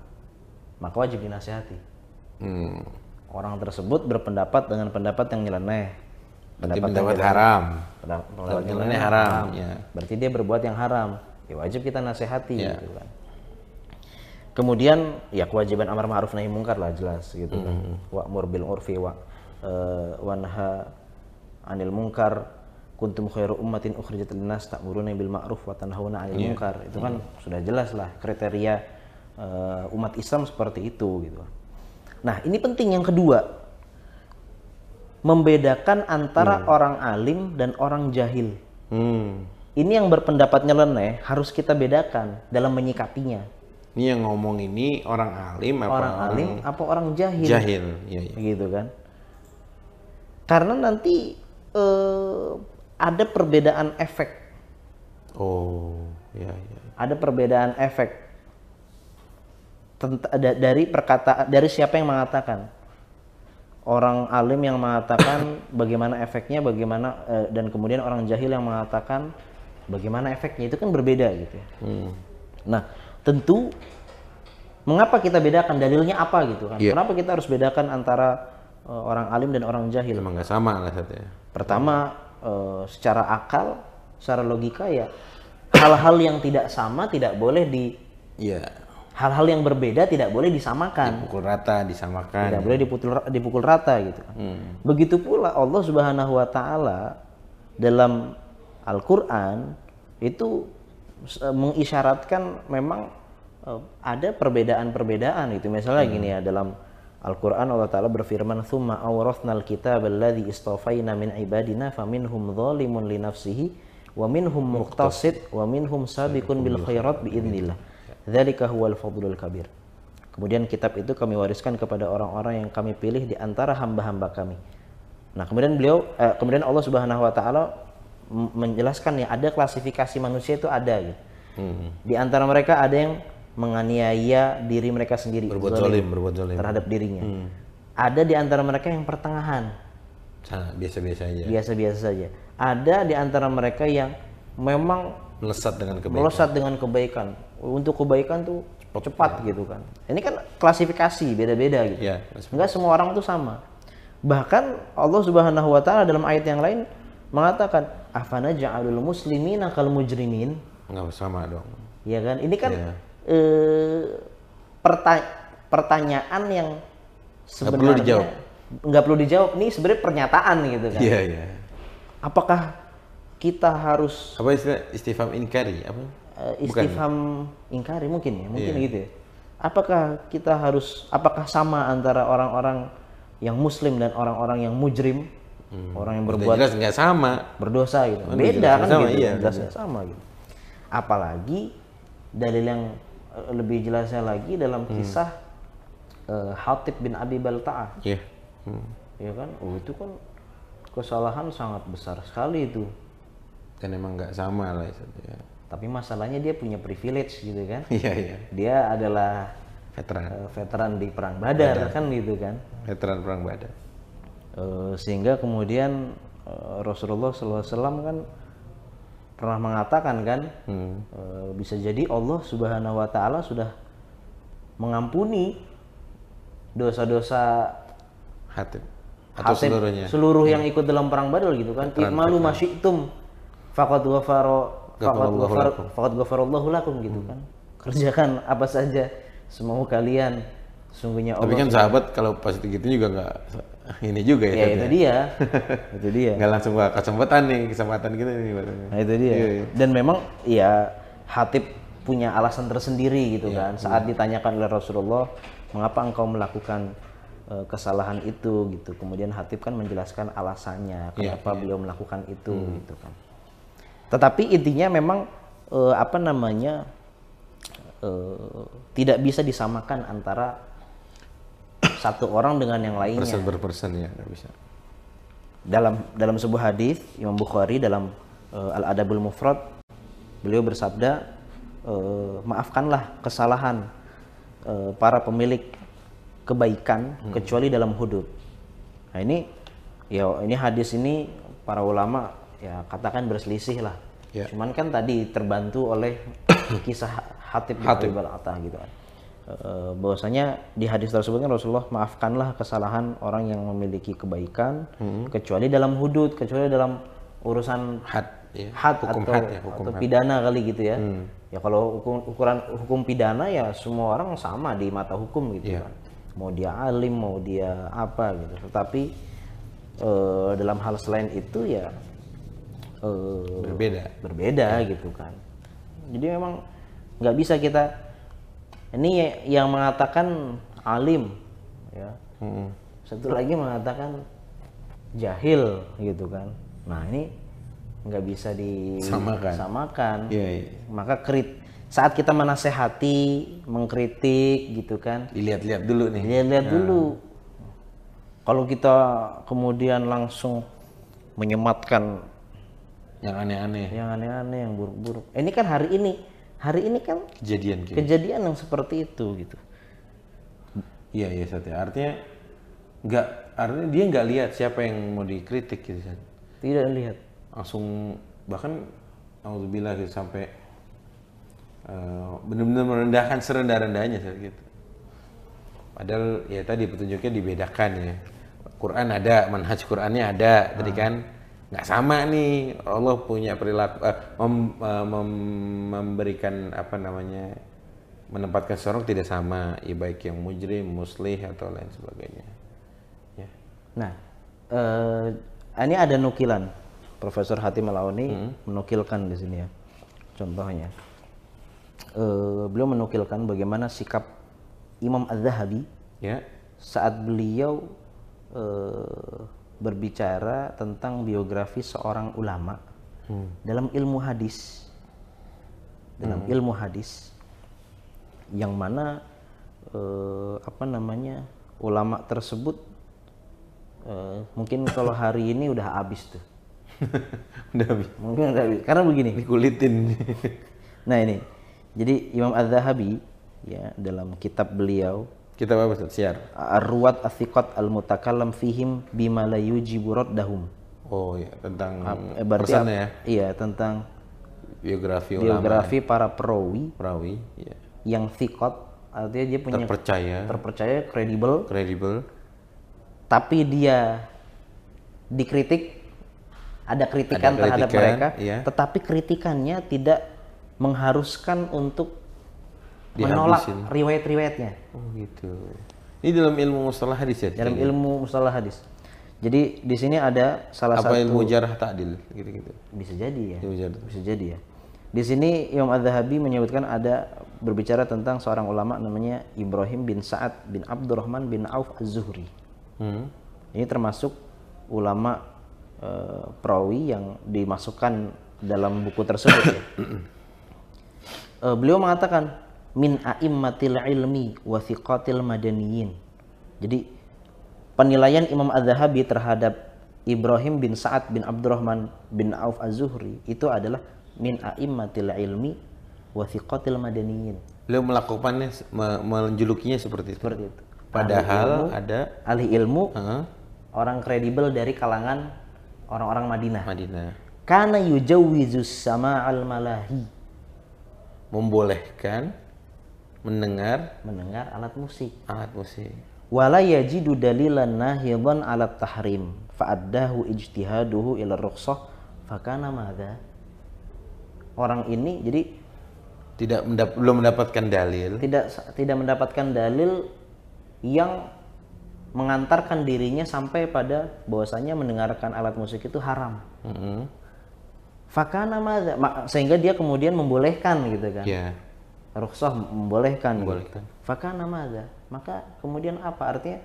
maka wajib dinasihati. Hmm. Orang tersebut berpendapat dengan pendapat yang nyeleneh. Pendapat, pendapat yang haram. Pendapat, pendapat nyeleneh haram. haram. Ya. Berarti dia berbuat yang haram. Ya wajib kita nasihati ya. gitu kan. Kemudian ya kewajiban amar ma'ruf nahi mungkar lah jelas gitu kan. Hmm. bil urfi wa uh, eh, wanha anil mungkar kuntum khairu ummatin ukhrijat linnas ta'muruna bil ma'ruf wa tanhauna 'anil yeah. munkar. Itu kan hmm. sudah jelas lah kriteria uh, umat Islam seperti itu gitu. Nah, ini penting yang kedua. Membedakan antara hmm. orang alim dan orang jahil. Hmm. Ini yang berpendapat nyeleneh harus kita bedakan dalam menyikapinya. Ini yang ngomong ini orang alim apa orang, orang alim apa orang jahil? Jahil, ya, ya. gitu kan? Karena nanti uh, ada perbedaan efek. Oh, ya, ya. Ada perbedaan efek dari perkataan dari siapa yang mengatakan orang alim yang mengatakan bagaimana efeknya bagaimana eh, dan kemudian orang jahil yang mengatakan bagaimana efeknya itu kan berbeda gitu ya. Hmm. Nah, tentu mengapa kita bedakan dalilnya apa gitu kan? Yeah. Kenapa kita harus bedakan antara eh, orang alim dan orang jahil? memang nggak sama alasannya. Pertama eh, secara akal, secara logika ya hal-hal yang tidak sama tidak boleh di yeah hal-hal yang berbeda tidak boleh disamakan. Dipukul rata, disamakan. Tidak boleh dipukul dipukul rata gitu Hmm. Begitu pula Allah Subhanahu wa taala dalam Al-Qur'an itu e, mengisyaratkan memang e, ada perbedaan-perbedaan itu Misalnya hmm. gini ya dalam Al-Qur'an Allah taala berfirman, "Tsumma awrathnal kitab alladzi istafaina min ibadina faminhum dhalimun li nafsihi wa minhum muqtasid wa minhum sabiqun bil khairat biidznillah." Dzalika huwal fadlul kabir. Kemudian kitab itu kami wariskan kepada orang-orang yang kami pilih di antara hamba-hamba kami. Nah, kemudian beliau eh, kemudian Allah Subhanahu wa taala menjelaskan ya ada klasifikasi manusia itu ada gitu. Hmm. Di antara mereka ada yang menganiaya diri mereka sendiri berbuat zalim, berbuat zalim. terhadap dirinya. Hmm. Ada di antara mereka yang pertengahan. biasa-biasa aja. Biasa-biasa saja. Ada di antara mereka yang memang melesat dengan kebaikan. Melesat dengan kebaikan untuk kebaikan tuh cepat, cepat ya. gitu kan. Ini kan klasifikasi beda-beda gitu. Ya, Enggak semua orang tuh sama. Bahkan Allah Subhanahu wa taala dalam ayat yang lain mengatakan afana ja'alul muslimina kal mujrimin. Enggak sama dong. Iya kan? Ini kan ya. eh, perta pertanyaan yang sebenarnya nggak perlu dijawab. Nggak perlu dijawab. Ini sebenarnya pernyataan gitu kan. Iya, iya. Apakah kita harus apa istilah istifham inkari apa? uh, istifham ingkari mungkin ya mungkin yeah. gitu ya apakah kita harus apakah sama antara orang-orang yang muslim dan orang-orang yang mujrim hmm. orang yang berbuat jelas nggak sama berdosa gitu Mereka beda kan sama, gitu iya, jelas iya. sama gitu apalagi dalil yang eh, lebih jelasnya lagi dalam hmm. kisah hmm. uh, Hatib bin Abi Baltaah yeah. hmm. ya kan oh itu kan kesalahan sangat besar sekali itu kan emang nggak sama lah ya tapi masalahnya dia punya privilege gitu kan iya iya dia adalah veteran uh, veteran di perang badar, badar iya. kan gitu kan veteran perang badar uh, sehingga kemudian uh, Rasulullah SAW kan pernah mengatakan kan hmm. uh, bisa jadi Allah Subhanahu Wa Taala sudah mengampuni dosa-dosa hatim atau hatim, seluruhnya seluruh yang iya. ikut dalam perang badar gitu kan malu masyitum fakat wafaro Fakat ghafarallahu lakum gitu kan. Kerjakan apa saja semoga kalian sungguhnya Allah. Tapi kan sahabat kalau pas gitu juga nggak ini juga ya. Ya itu ya. dia. itu dia. Nggak langsung gak kesempatan nih, kesempatan gitu nih. Nah itu dia. Iya, iya. Dan memang ya Hatib punya alasan tersendiri gitu iya, kan. Saat iya. ditanyakan oleh Rasulullah, mengapa engkau melakukan uh, kesalahan itu gitu. Kemudian Hatib kan menjelaskan alasannya iya, kenapa iya, iya. beliau melakukan itu hmm. gitu kan. Tetapi intinya memang eh, apa namanya eh, tidak bisa disamakan antara satu orang dengan yang lainnya. Persen per ya, nggak bisa. Dalam dalam sebuah hadis Imam Bukhari dalam uh, eh, Al Adabul Mufrad beliau bersabda uh, maafkanlah kesalahan uh, para pemilik kebaikan hmm. kecuali dalam hudud. Nah ini ya ini hadis ini para ulama ya katakan berselisih lah. Ya. Cuman kan tadi terbantu oleh kisah Hatib bin Abi Atah gitu kan. Eh, eh, bahwasanya di hadis tersebut kan Rasulullah maafkanlah kesalahan orang yang memiliki kebaikan hmm. kecuali dalam hudud, kecuali dalam urusan had, ya. had hukum atau, had, ya. hukum atau pidana kali gitu ya. Hmm. Ya kalau hukum, ukuran hukum pidana ya semua orang sama di mata hukum gitu ya. kan. Mau dia alim, mau dia apa gitu. Tetapi eh, dalam hal selain itu ya uh, berbeda berbeda ya. gitu kan jadi memang nggak bisa kita ini yang mengatakan alim ya hmm. satu lagi mengatakan jahil gitu kan nah ini nggak bisa disamakan samakan. ya, ya. maka krit saat kita menasehati mengkritik gitu kan lihat lihat dulu nih lihat lihat nah. dulu kalau kita kemudian langsung menyematkan yang aneh-aneh. Yang aneh-aneh, yang buruk-buruk. Eh, ini kan hari ini, hari ini kan kejadian gini. kejadian yang seperti itu gitu. Iya iya Satya. Artinya nggak artinya dia nggak lihat siapa yang mau dikritik gitu kan. Tidak lihat. Langsung bahkan alhamdulillah gitu sampai uh, benar-benar merendahkan serendah-rendahnya gitu. Padahal ya tadi petunjuknya dibedakan ya. Quran ada, manhaj Qurannya ada, tadi ah. kan nggak sama nih Allah punya perilaku uh, eh, mem, uh, mem, memberikan apa namanya menempatkan seorang tidak sama ya baik yang mujrim muslih atau lain sebagainya ya nah uh, ini ada nukilan Profesor Hati Alauni hmm. menukilkan di sini ya contohnya eh, beliau menukilkan bagaimana sikap Imam Az-Zahabi ya saat beliau eh, berbicara tentang biografi seorang ulama hmm. dalam ilmu hadis dalam hmm. ilmu hadis yang mana eh, apa namanya ulama tersebut eh, mungkin kalau hari ini udah habis tuh udah habis mungkin udah habis karena begini dikulitin nah ini jadi Imam Az-Zahabi ya dalam kitab beliau kita bahas Ustaz, siar. Arwat asikot al-mutakallam fihim bima la dahum. Oh iya, tentang ah, eh, Ap, ya. Iya, tentang biografi ulama. Biografi para perawi. Perawi, iya. Yang thiqat artinya dia punya terpercaya, terpercaya, kredibel. Kredibel. Tapi dia dikritik ada kritikan, ada kritikan terhadap mereka, iya. tetapi kritikannya tidak mengharuskan untuk menolak riwayat-riwayatnya. Oh gitu. Ini dalam ilmu mustalah hadis ya? Dalam ilmu mustalah hadis. Jadi di sini ada salah Apa satu. Apa ilmu jarah takdil gitu-gitu? Bisa jadi ya. Ilmu jarah. Bisa jadi ya. Di sini Imam Az-Zahabi menyebutkan ada berbicara tentang seorang ulama namanya Ibrahim bin Sa'ad bin Abdurrahman bin Auf Az-Zuhri. Hmm. Ini termasuk ulama e, perawi yang dimasukkan dalam buku tersebut. ya. e, beliau mengatakan min a'immatil ilmi wa thiqatil madaniyin. Jadi penilaian Imam Az-Zahabi terhadap Ibrahim bin Sa'ad bin Abdurrahman bin Auf Az-Zuhri itu adalah min a'immatil ilmi wa thiqatil madaniyin. Beliau melakukannya menjulukinya seperti itu. Seperti itu. Padahal ahli ilmu, ada ahli ilmu uh -huh. orang kredibel dari kalangan orang-orang Madinah. Madinah. Karena yujawizus sama al malahi membolehkan mendengar mendengar alat musik alat musik wala yajidu dalilan nahidan alat tahrim fa'addahu ijtihaduhu ila rukhsah fakana madha orang ini jadi tidak mendap belum mendapatkan dalil tidak tidak mendapatkan dalil yang mengantarkan dirinya sampai pada bahwasanya mendengarkan alat musik itu haram mm -hmm. fakana madha sehingga dia kemudian membolehkan gitu kan yeah rukhsah membolehkan. Gitu. Membolehkan. Maka nama ada. Maka kemudian apa? Artinya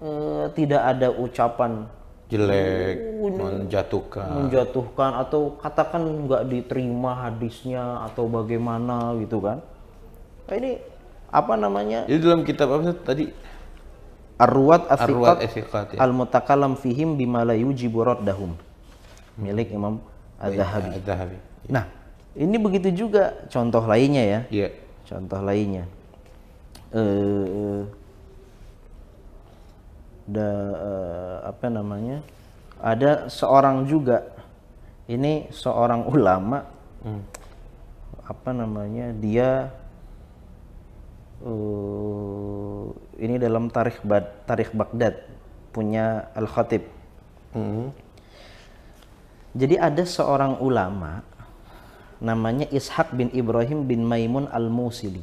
e, tidak ada ucapan jelek, menjatuhkan, menjatuhkan atau katakan nggak diterima hadisnya atau bagaimana gitu kan? Nah, ini apa namanya? Jadi dalam kitab apa tadi? Arwat asyikat ya. Al Mutakalam Fihim bimalayu jiburat Dahum hmm. milik Imam Ad-Dahabi. Nah, ini begitu juga contoh lainnya ya. Yeah contoh lainnya eh, da, eh, apa namanya ada seorang juga ini seorang ulama hmm. apa namanya dia uh, ini dalam tarikh Bad, tarikh Baghdad punya Al Khatib hmm. jadi ada seorang ulama namanya Ishak bin Ibrahim bin Maimun al-Musili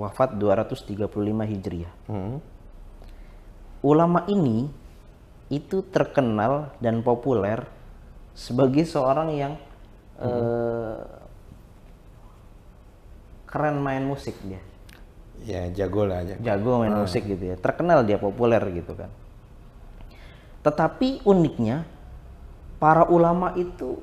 wafat 235 Hijriah hmm. ulama ini itu terkenal dan populer sebagai seorang yang hmm. eh, keren main musik dia ya jago lah jago, jago main hmm. musik gitu ya terkenal dia populer gitu kan tetapi uniknya para ulama itu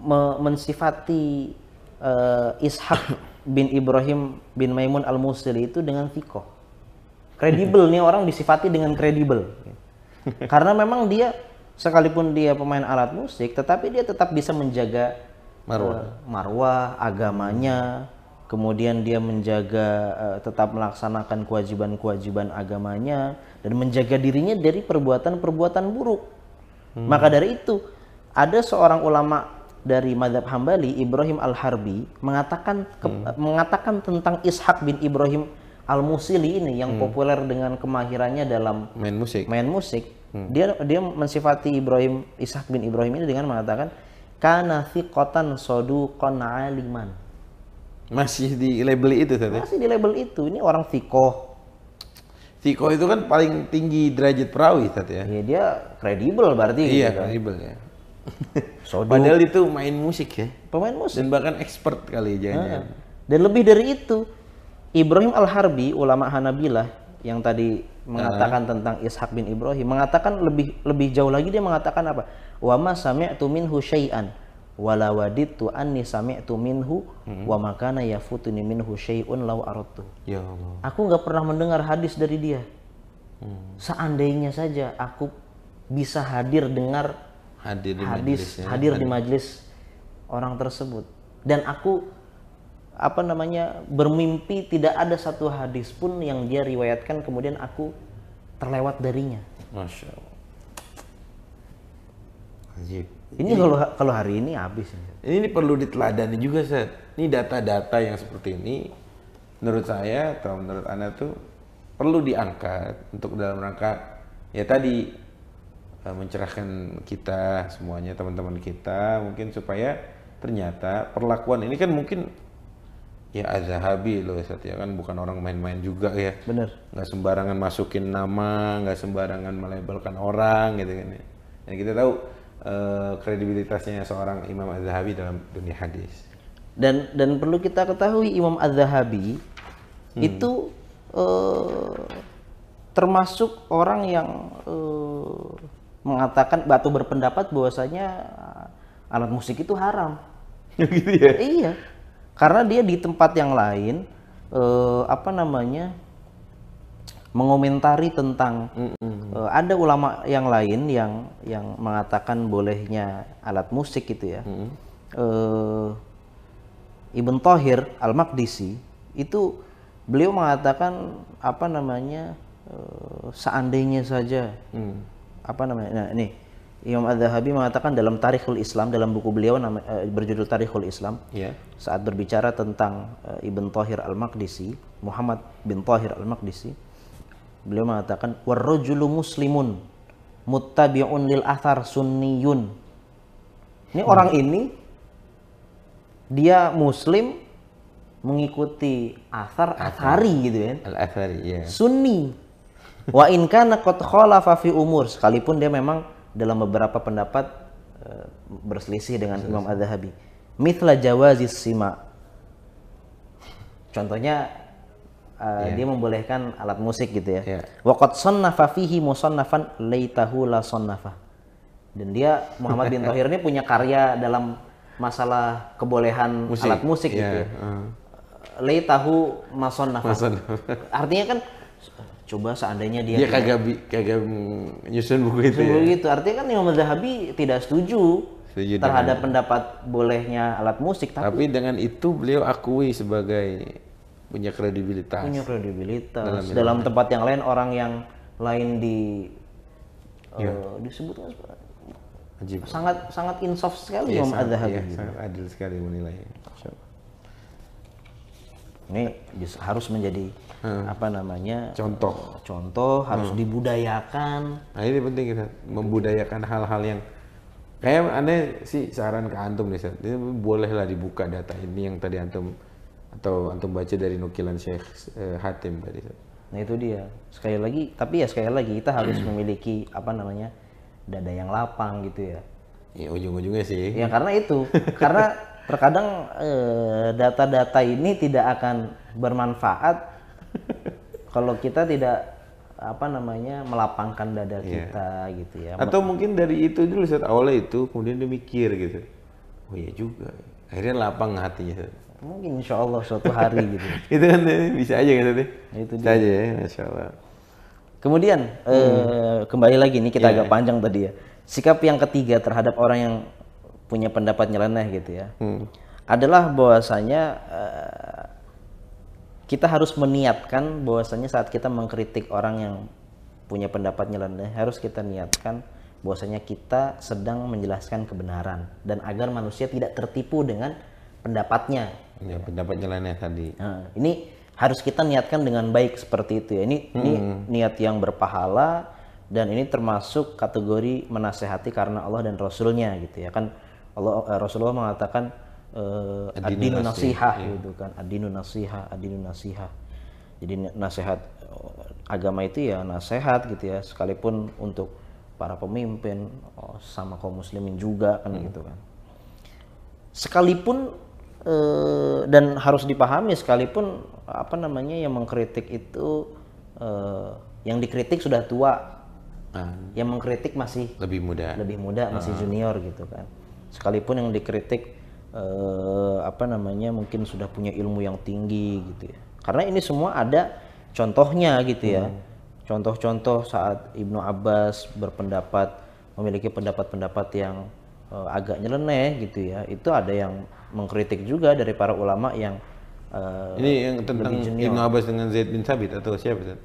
me mensifati uh, eh, Ishak bin Ibrahim bin Maimun al-Musili itu dengan Tiko. Kredibel nih orang disifati dengan kredibel. Karena memang dia sekalipun dia pemain alat musik, tetapi dia tetap bisa menjaga marwah, uh, marwah agamanya, kemudian dia menjaga uh, tetap melaksanakan kewajiban-kewajiban agamanya dan menjaga dirinya dari perbuatan-perbuatan buruk. Hmm. Maka dari itu ada seorang ulama dari Madhab Hambali Ibrahim Al Harbi mengatakan ke, hmm. mengatakan tentang Ishak bin Ibrahim Al Musili ini yang hmm. populer dengan kemahirannya dalam main musik. Main musik. Hmm. Dia dia mensifati Ibrahim Ishak bin Ibrahim ini dengan mengatakan karena si kotan sodu aliman. Masih di label itu tadi. Ya? Masih di label itu. Ini orang fiko fiko itu kan paling tinggi derajat perawi tadi ya. Iya, dia kredibel berarti Iya, gitu. Kan. kredibel ya. Sodu. Padahal itu main musik ya. Pemain musik. Dan bahkan expert kali jangan-jangan. Ah, dan lebih dari itu, Ibrahim Al-Harbi, ulama Hanabilah yang tadi mengatakan hmm. tentang Ishak bin Ibrahim, mengatakan lebih lebih jauh lagi dia mengatakan apa? Wa ma sami'tu minhu syai'an wala wadidtu anni sami'tu minhu hmm. wa makana yafutuni minhu syai'un law aradtu. Ya Allah. Aku nggak pernah mendengar hadis dari dia. Hmm. Seandainya saja aku bisa hadir dengar hadir di hadis majlis, ya. hadir di majelis orang tersebut dan aku apa namanya bermimpi tidak ada satu hadis pun yang dia riwayatkan kemudian aku terlewat darinya. Masya Allah. Ini kalau kalau hari ini habis. Ini perlu diteladani juga, Seth. Ini data-data yang seperti ini, menurut saya atau menurut Anda tuh perlu diangkat untuk dalam rangka ya tadi Eh, mencerahkan kita semuanya teman-teman kita mungkin supaya ternyata perlakuan ini kan mungkin ya azhabi loh Ustaz ya kan bukan orang main-main juga ya benar nggak sembarangan masukin nama nggak sembarangan melabelkan orang gitu kan ya kita tahu eh, kredibilitasnya seorang Imam az dalam dunia hadis dan dan perlu kita ketahui Imam az hmm. itu eh, termasuk orang yang mengatakan batu berpendapat bahwasanya eh, alat musik itu haram. gitu ya? Iya. Karena dia di tempat yang lain eh, apa namanya? mengomentari tentang mm -hmm. eh, ada ulama yang lain yang yang mengatakan bolehnya alat musik gitu ya. Mm -hmm. eh, Ibn Tohir Al-Maqdisi itu beliau mengatakan apa namanya eh, seandainya saja mm apa namanya nah ini Imam Az-Zahabi mengatakan dalam Tarikhul Islam dalam buku beliau nama, uh, berjudul Tarikhul Islam yeah. saat berbicara tentang uh, Ibn Tahir Al-Maqdisi Muhammad bin Tahir Al-Maqdisi beliau mengatakan warrojulu muslimun muttabi'un lil athar sunniyun ini hmm. orang ini dia muslim mengikuti athar athari gitu kan ya. al athari ya sunni Wa in kana qad khalafa fi umur sekalipun dia memang dalam beberapa pendapat eh, berselisih dengan Imam Az-Zahabi. Mithla jawazi sima. Contohnya uh, eh, yeah. dia membolehkan alat musik gitu ya. Yeah. Waqad sannafa fihi musannafan laitahu la sannafa. Dan dia Muhammad bin Thohir ini punya karya dalam masalah kebolehan musik. alat musik yeah. gitu. Ya. Uh. Laitahu masonnafan. Artinya kan coba seandainya dia dia kagak kagak nyusun buku itu ya? itu artinya kan Imam Zahabi tidak setuju Setuju terhadap dengan. pendapat bolehnya alat musik tapi, tapi dengan itu beliau akui sebagai punya kredibilitas punya kredibilitas dalam, dalam tempat yang lain orang yang lain di ya. uh, eh, disebutkan Ajib. sangat sangat insaf sekali ya, Imam Adzahabi ya, gitu. sangat adil sekali menilai ini harus menjadi hmm. apa namanya contoh contoh harus hmm. dibudayakan nah ini penting kita membudayakan hal-hal yang kayak aneh sih saran ke antum nih Seth. ini bolehlah dibuka data ini yang tadi antum atau antum baca dari nukilan Syekh eh, Hatim tadi nah itu dia sekali lagi tapi ya sekali lagi kita harus hmm. memiliki apa namanya dada yang lapang gitu ya ya ujung-ujungnya sih ya karena itu karena terkadang eh, data -data ini tidak akan bermanfaat kalau kita tidak apa namanya melapangkan dada yeah. kita gitu ya atau mungkin dari itu dulu saat awalnya itu kemudian dia gitu oh iya juga akhirnya lapang hatinya mungkin insya Allah suatu hari gitu itu kan bisa aja gitu kan, deh ya? nah, itu bisa aja ya insya Allah kemudian hmm. eh, kembali lagi nih kita yeah. agak panjang tadi ya sikap yang ketiga terhadap orang yang punya pendapat nyeleneh gitu ya hmm. adalah bahwasanya eh, kita harus meniatkan bahwasanya saat kita mengkritik orang yang punya pendapat nyeleneh harus kita niatkan bahwasanya kita sedang menjelaskan kebenaran dan agar manusia tidak tertipu dengan pendapatnya ya, pendapat nyeleneh tadi nah, ini harus kita niatkan dengan baik seperti itu ya ini hmm. ini niat yang berpahala dan ini termasuk kategori menasehati karena Allah dan Rasulnya gitu ya kan Allah eh, Rasulullah mengatakan uh, adinu nasiha iya. gitu kan adinu nasiha adinu nasiha jadi nasihat eh, agama itu ya nasihat gitu ya sekalipun untuk para pemimpin oh, sama kaum muslimin juga kan hmm. gitu kan sekalipun eh, dan harus dipahami sekalipun apa namanya yang mengkritik itu yang dikritik sudah tua Uh, yang mengkritik masih lebih muda lebih muda masih uh, junior gitu kan sekalipun yang dikritik Eh, apa namanya mungkin sudah punya ilmu yang tinggi gitu ya karena ini semua ada contohnya gitu ya contoh hmm. contoh-contoh saat Ibnu Abbas berpendapat memiliki pendapat-pendapat yang eh, agak nyeleneh gitu ya itu ada yang mengkritik juga dari para ulama yang eh, ini yang tentang Ibnu Abbas dengan Zaid bin Sabit atau siapa Zed?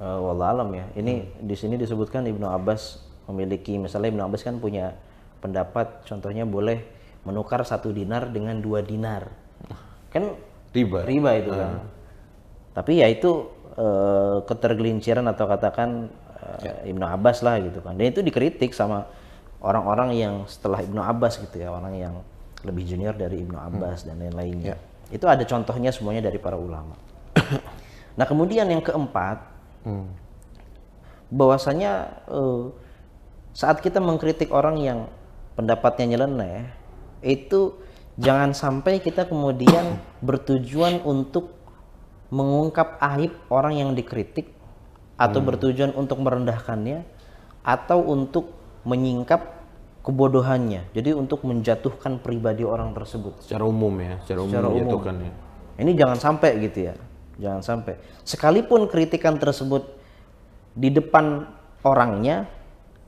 Uh, Wallah ya. Ini hmm. di sini disebutkan Ibnu Abbas memiliki misalnya Ibnu Abbas kan punya pendapat contohnya boleh menukar satu dinar dengan dua dinar kan riba riba itu ah. kan uh. tapi ya itu uh, ketergelinciran atau katakan uh, ya. Ibnu Abbas lah gitu kan dan itu dikritik sama orang-orang yang setelah Ibnu Abbas gitu ya orang yang lebih junior dari Ibnu hmm. Abbas hmm. dan lain-lainnya ya. itu ada contohnya semuanya dari para ulama nah kemudian yang keempat hmm. bahwasanya uh, saat kita mengkritik orang yang pendapatnya nyeleneh itu jangan sampai kita kemudian bertujuan untuk mengungkap aib orang yang dikritik atau hmm. bertujuan untuk merendahkannya atau untuk menyingkap kebodohannya. Jadi untuk menjatuhkan pribadi orang tersebut. Secara umum ya, secara umum, umum. Ya. Ini jangan sampai gitu ya. Jangan sampai. Sekalipun kritikan tersebut di depan orangnya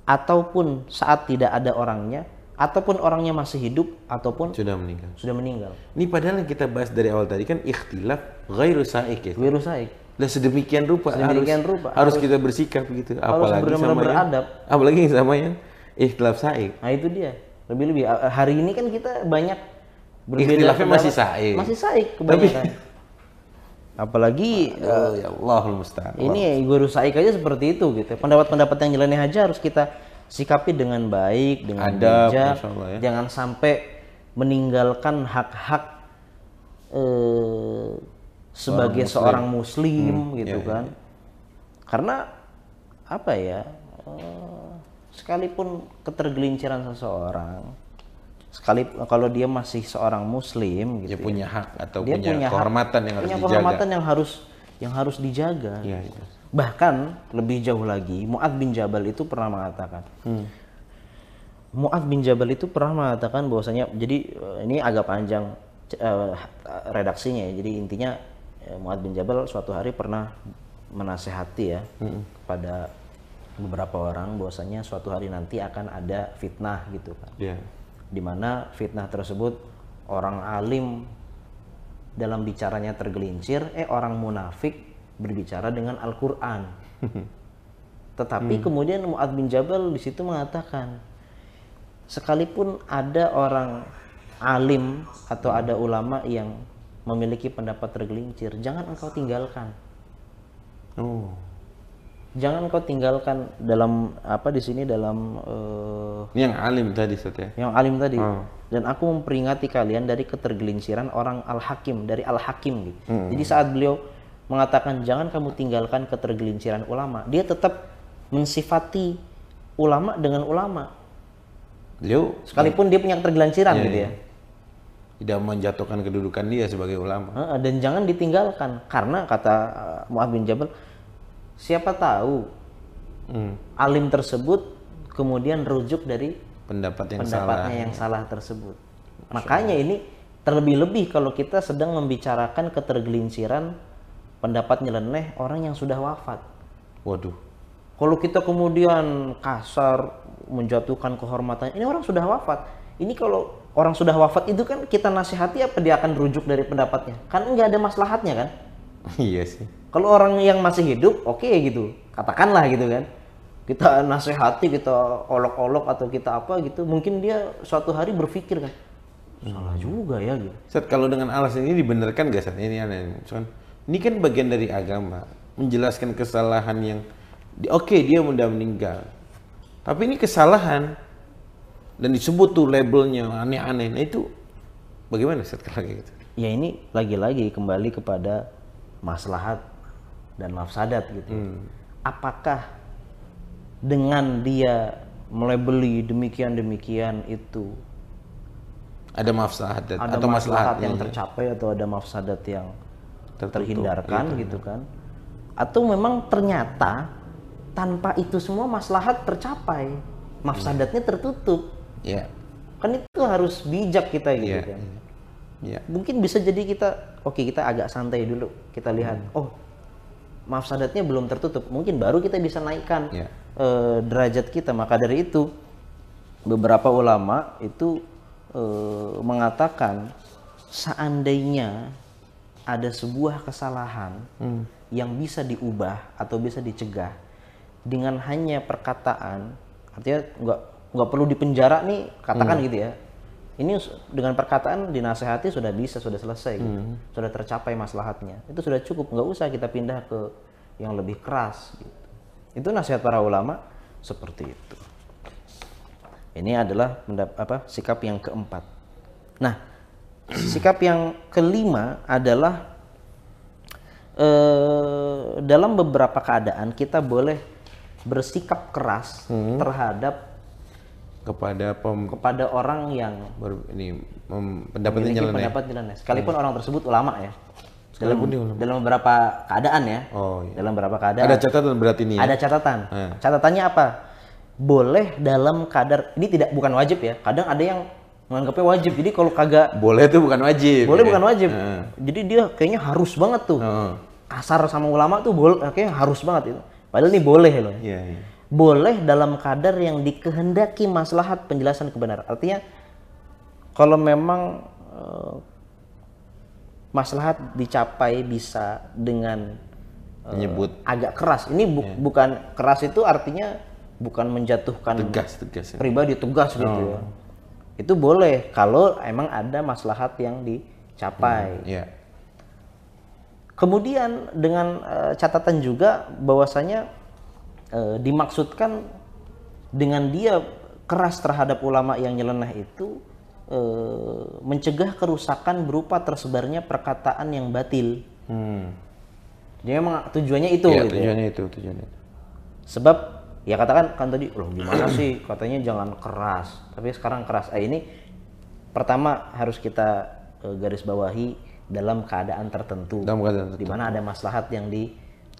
ataupun saat tidak ada orangnya, ataupun orangnya masih hidup ataupun sudah meninggal. Sudah meninggal. Ini padahal yang kita bahas dari awal tadi kan ikhtilaf ghairu saik ya. Ghairu saik. Dan sedemikian rupa sedemikian harus, rupa harus, kita bersikap gitu apalagi benar sama beradab. Yang, apalagi sama yang ikhtilaf saik. Nah, itu dia. Lebih-lebih hari ini kan kita banyak berbeda ikhtilafnya masih saik. Masih saik kebanyakan. Tapi, apalagi uh, ya Allah Allah Ini ya, guru saik aja seperti itu gitu. Pendapat-pendapat yang nyeleneh aja harus kita sikapi dengan baik, dengan Adab, bijak, ya. jangan sampai meninggalkan hak-hak eh, sebagai seorang muslim, seorang muslim hmm, gitu iya, kan. Iya. Karena apa ya? Eh, sekalipun ketergelinciran seseorang, sekali kalau dia masih seorang muslim gitu. Dia ya, punya hak atau dia punya, punya kehormatan hak, yang harus punya dijaga. kehormatan yang harus yang harus dijaga. Ya, Bahkan lebih jauh lagi, Mu'ad bin Jabal itu pernah mengatakan, hmm. Mu'ad bin Jabal itu pernah mengatakan bahwasanya, jadi eh, ini agak panjang uh, redaksinya, ya. jadi intinya Mu'ad bin Jabal suatu hari pernah menasehati ya hmm. pada beberapa orang bahwasanya suatu hari nanti akan ada fitnah gitu kan, yeah. dimana fitnah tersebut orang alim dalam bicaranya tergelincir, eh orang munafik berbicara dengan Al-Qur'an. Tetapi hmm. kemudian Mu'ad bin Jabal di situ mengatakan, sekalipun ada orang alim atau ada ulama yang memiliki pendapat tergelincir, jangan engkau tinggalkan. Oh jangan kau tinggalkan dalam apa di sini dalam uh, yang alim tadi Seth ya? yang alim tadi oh. dan aku memperingati kalian dari ketergelinciran orang al hakim dari al hakim gitu. Hmm. jadi saat beliau mengatakan jangan kamu tinggalkan ketergelinciran ulama dia tetap mensifati ulama dengan ulama beliau sekalipun dia punya ketergelinciran ya, gitu ya ya tidak menjatuhkan kedudukan dia sebagai ulama dan jangan ditinggalkan karena kata eh, Mu'adh bin Jabal siapa tahu hmm. alim tersebut kemudian rujuk dari pendapat yang pendapatnya salah. yang salah tersebut. Makanya ini terlebih-lebih kalau kita sedang membicarakan ketergelinciran pendapat nyeleneh orang yang sudah wafat. Waduh. Kalau kita kemudian kasar menjatuhkan kehormatannya, ini orang sudah wafat. Ini kalau orang sudah wafat itu kan kita nasihati apa dia akan rujuk dari pendapatnya? Kan nggak ada maslahatnya kan? Iya sih. Kalau orang yang masih hidup, oke okay, gitu, katakanlah gitu kan. Kita nasihati, kita olok-olok atau kita apa gitu, mungkin dia suatu hari berpikir kan, salah hmm. juga ya gitu. Set kalau dengan alasan ini dibenarkan gak set ini aneh. Misalkan, ini kan bagian dari agama menjelaskan kesalahan yang oke okay, dia udah meninggal, tapi ini kesalahan dan disebut tuh labelnya aneh-aneh. Nah itu bagaimana set kalau gitu? Ya ini lagi-lagi kembali kepada maslahat dan mafsadat gitu. Hmm. Apakah dengan dia mulai beli demikian demikian itu ada mafsadat ada atau maslahat yang tercapai atau ada mafsadat yang tertutup, terhindarkan gitu, gitu kan? Atau memang ternyata tanpa itu semua maslahat tercapai, mafsadatnya tertutup. Iya. Yeah. Kan itu harus bijak kita gitu yeah. kan. Yeah. Iya. Mungkin bisa jadi kita oke okay, kita agak santai dulu, kita lihat hmm. oh mafsadatnya belum tertutup, mungkin baru kita bisa naikkan yeah. Ya. derajat kita. Maka dari itu beberapa ulama itu eh, mengatakan seandainya ada sebuah kesalahan hmm. yang bisa diubah atau bisa dicegah dengan hanya perkataan, artinya nggak nggak perlu dipenjara nih katakan hmm. gitu ya ini dengan perkataan dinasehati sudah bisa sudah selesai gitu. Hmm. sudah tercapai maslahatnya itu sudah cukup nggak usah kita pindah ke yang lebih keras gitu itu nasihat para ulama seperti itu ini adalah apa sikap yang keempat nah sikap yang kelima adalah eh, dalam beberapa keadaan kita boleh bersikap keras hmm. terhadap kepada pem, kepada orang yang ber, ini mem, pendapat nyeleneh. Ya? Pendapat nyeleneh. Ya. Sekalipun hmm. orang tersebut ulama ya. dalam, ulama. dalam beberapa keadaan ya. Oh iya. Dalam beberapa keadaan. Ada catatan berarti ini. Ya? Ada catatan. Eh. Catatannya apa? Boleh dalam kadar ini tidak bukan wajib ya. Kadang ada yang menganggapnya wajib. Jadi kalau kagak boleh itu bukan wajib. Boleh ya? bukan iya. wajib. Eh. Jadi dia kayaknya harus banget tuh. Eh. Kasar sama ulama tuh boleh kayaknya harus banget itu. Padahal ini boleh loh. Iya, iya boleh dalam kadar yang dikehendaki maslahat penjelasan kebenaran. Artinya kalau memang uh, maslahat dicapai bisa dengan uh, menyebut agak keras. Ini bu yeah. bukan keras itu artinya bukan menjatuhkan tegas tegas ya. pribadi tegas gitu oh. Ya. Itu boleh kalau emang ada maslahat yang dicapai. Hmm, yeah. Kemudian dengan uh, catatan juga bahwasanya e, dimaksudkan dengan dia keras terhadap ulama yang nyeleneh itu e, mencegah kerusakan berupa tersebarnya perkataan yang batil. Hmm. Jadi memang tujuannya itu. Iya, gitu ya, gitu tujuannya ya. itu, tujuannya itu. Sebab ya katakan kan tadi loh gimana sih katanya jangan keras, tapi sekarang keras. Eh, ini pertama harus kita eh, garis bawahi dalam keadaan tertentu. Dalam keadaan tertentu. Di mana ada maslahat yang di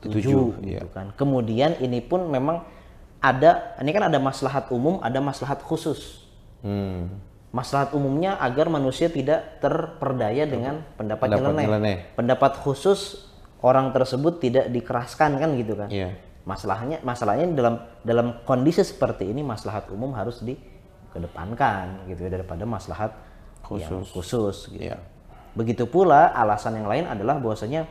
tujuh iya. gitu yeah. kan. Kemudian ini pun memang ada ini kan ada maslahat umum, ada maslahat khusus. Hmm. Maslahat umumnya agar manusia tidak terperdaya hmm. dengan pendapat, pendapat nyeleneh. nyeleneh. Pendapat khusus orang tersebut tidak dikeraskan kan gitu kan. Yeah. Masalahnya masalahnya dalam dalam kondisi seperti ini maslahat umum harus dikedepankan gitu ya daripada maslahat khusus. Yang khusus gitu. Yeah. Begitu pula alasan yang lain adalah bahwasanya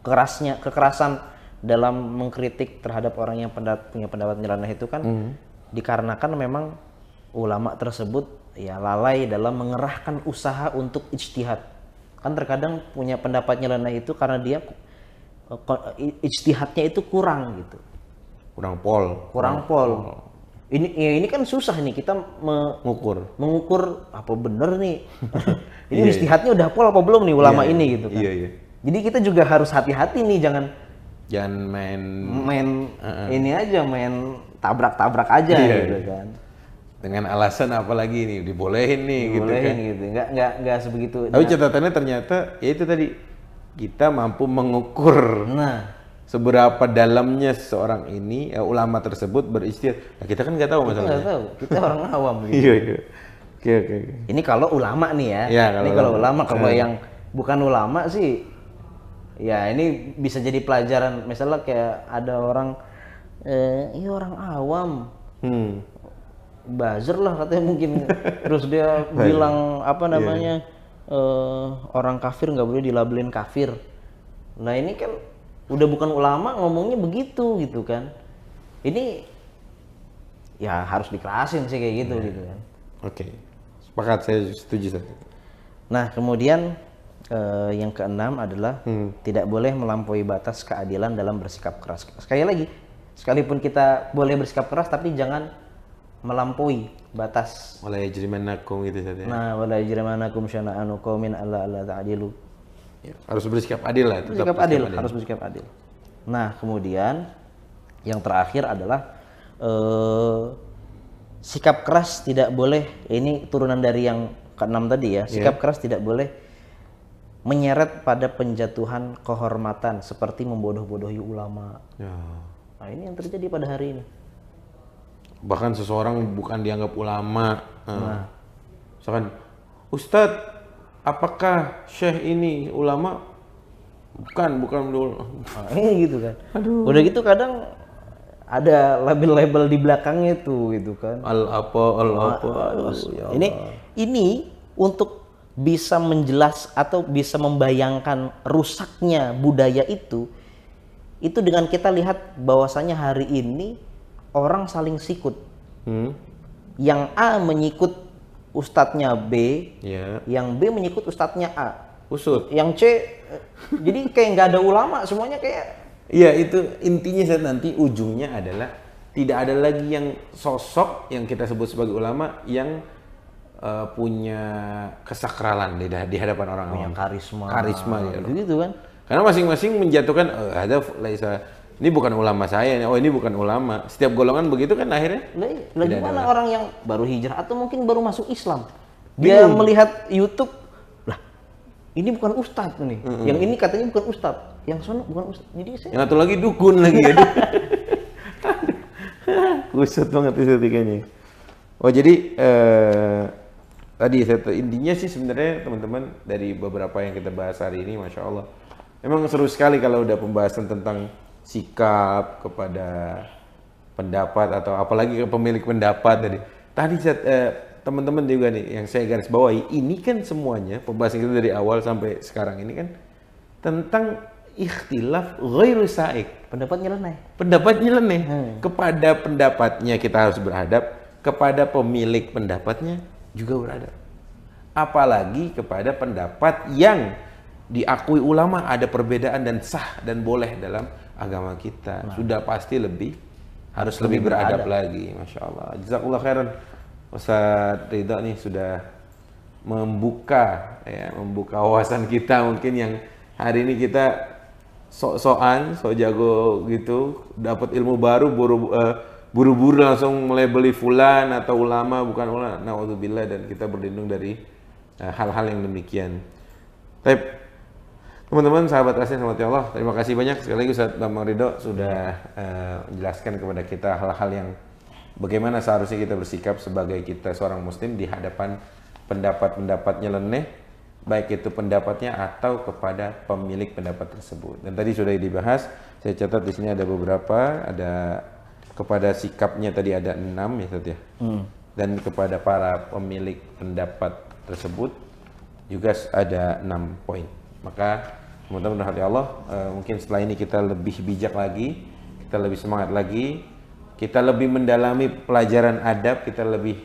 kerasnya kekerasan dalam mengkritik terhadap orang yang pendat, punya pendapat nyeleneh itu kan mm. dikarenakan memang ulama tersebut ya lalai dalam mengerahkan usaha untuk ijtihad kan terkadang punya pendapat nyeleneh itu karena dia eh, ijtihadnya itu kurang gitu kurang pol kurang pol ini ya ini kan susah nih kita mengukur mengukur apa benar nih ini istihatnya iya. ijtihadnya udah pol apa belum nih ulama yeah, iya. ini gitu kan iya, iya. Jadi kita juga harus hati-hati nih jangan jangan main main uh, ini aja main tabrak-tabrak aja iya, gitu iya. kan. Dengan alasan apa lagi nih dibolehin nih gitu dibolehin gitu kan. gitu. Enggak enggak enggak sebegitu. Tapi nah. catatannya ternyata ya itu tadi kita mampu mengukur. Nah, seberapa dalamnya seorang ini ya, ulama tersebut beristiad. Nah, kita kan nggak tahu kita masalahnya. Nggak tahu, kita orang awam. Gitu. iya iya. Oke oke. Ini kalau ulama nih ya. ya kalau ini kalau ulama, ulama. kalau yang bukan ulama sih ya ini bisa jadi pelajaran misalnya kayak ada orang eh ini iya, orang awam hmm. buzzer lah katanya mungkin terus dia bilang apa iya, namanya yeah. Iya. uh, orang kafir nggak boleh dilabelin kafir nah ini kan udah bukan ulama ngomongnya begitu gitu kan ini ya harus dikerasin sih kayak gitu yeah. gitu kan oke okay. sepakat saya setuju saya nah kemudian uh, yang keenam adalah hmm. tidak boleh melampaui batas keadilan dalam bersikap keras. Sekali lagi, sekalipun kita boleh bersikap keras tapi jangan melampaui batas. Wala yajrimanakum itu saja. Ya? Nah, wala yajrimanakum anu kumin ala ala ta'adilu. Ya, harus bersikap adil lah, tetap bersikap, bersikap adil, adil, harus bersikap adil. Nah, kemudian yang terakhir adalah uh, sikap keras tidak boleh ini turunan dari yang keenam tadi ya. Sikap yeah. keras tidak boleh menyeret pada penjatuhan kehormatan seperti membodoh-bodohi ulama. Ya. Nah ini yang terjadi pada hari ini. Bahkan seseorang bukan dianggap ulama. Eh, nah. Misalkan, Ustadz, apakah Syekh ini ulama? Bukan, bukan ulama. Nah, iya gitu kan. Aduh. Udah gitu kadang ada label-label di belakangnya tuh gitu kan. Al apa, al apa. Ah, ya ini ini untuk bisa menjelas atau bisa membayangkan rusaknya budaya itu itu dengan kita lihat bahwasanya hari ini orang saling sikut hmm. yang A menyikut ustadznya B yeah. yang B menyikut ustadznya A usut yang C jadi kayak nggak ada ulama semuanya kayak iya itu intinya saya nanti ujungnya adalah tidak ada lagi yang sosok yang kita sebut sebagai ulama yang uh, punya kesakralan di, di hadapan orang punya awam. karisma karisma gitu, gitu kan karena masing-masing menjatuhkan oh, eh, ada laisa ini bukan ulama saya oh ini bukan ulama setiap golongan begitu kan akhirnya lagi mana orang yang baru hijrah atau mungkin baru masuk Islam dia Bingung. melihat YouTube lah ini bukan ustadz nih mm -hmm. yang ini katanya bukan ustadz yang sono bukan ustadz jadi saya yang satu lagi dukun lagi ya kusut banget itu tiganya oh jadi eh, tadi satu intinya sih sebenarnya teman-teman dari beberapa yang kita bahas hari ini masya Allah memang seru sekali kalau udah pembahasan tentang sikap kepada pendapat atau apalagi ke pemilik pendapat tadi tadi teman eh, teman-teman juga nih yang saya garis bawahi ini kan semuanya pembahasan kita dari awal sampai sekarang ini kan tentang ikhtilaf ghairu saik pendapat nyeleneh pendapat nyeleneh hmm. kepada pendapatnya kita harus berhadap kepada pemilik pendapatnya juga berada. Apalagi kepada pendapat yang diakui ulama ada perbedaan dan sah dan boleh dalam agama kita. Nah. Sudah pasti lebih harus lebih, lebih beradab, beradab lagi, masya Allah. Jazakallah khairan, Ustaz Ridho nih sudah membuka ya membuka wawasan kita mungkin yang hari ini kita sok-sokan, sok jago gitu, dapat ilmu baru, buru uh, buru-buru langsung mulai beli fulan atau ulama bukan ulama. bila dan kita berlindung dari eh, hal-hal uh, yang demikian. Tapi teman-teman sahabat Asin ya Allah, terima kasih banyak sekali lagi Ustaz Bambang Ridho sudah uh, menjelaskan kepada kita hal-hal yang bagaimana seharusnya kita bersikap sebagai kita seorang muslim di hadapan pendapat-pendapatnya leneh baik itu pendapatnya atau kepada pemilik pendapat tersebut. Dan tadi sudah dibahas, saya catat di sini ada beberapa, ada kepada sikapnya tadi ada enam ya tadi ya. Hmm. Dan kepada para pemilik pendapat tersebut juga ada enam poin. Maka mudah-mudahan hati ya Allah, uh, mungkin setelah ini kita lebih bijak lagi, kita lebih semangat lagi, kita lebih mendalami pelajaran adab, kita lebih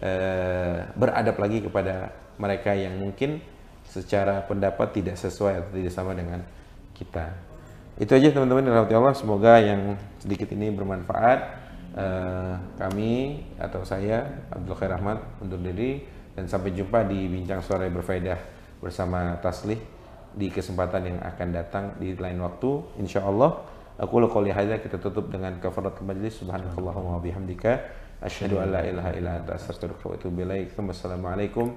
uh, beradab lagi kepada mereka yang mungkin secara pendapat tidak sesuai atau tidak sama dengan kita itu aja teman-teman yang Allah semoga yang sedikit ini bermanfaat eh, kami atau saya Abdul Khair Ahmad undur diri dan sampai jumpa di Bincang Sore Berfaedah bersama Taslih di kesempatan yang akan datang di lain waktu insya Allah aku lo hadza kita tutup dengan kafarat majlis Subhanallahumma wa bihamdika asyhadu alla ilaha illa anta astaghfiruka wa atubu wassalamualaikum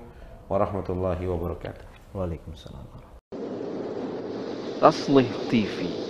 warahmatullahi wabarakatuh waalaikumsalam Taslih TV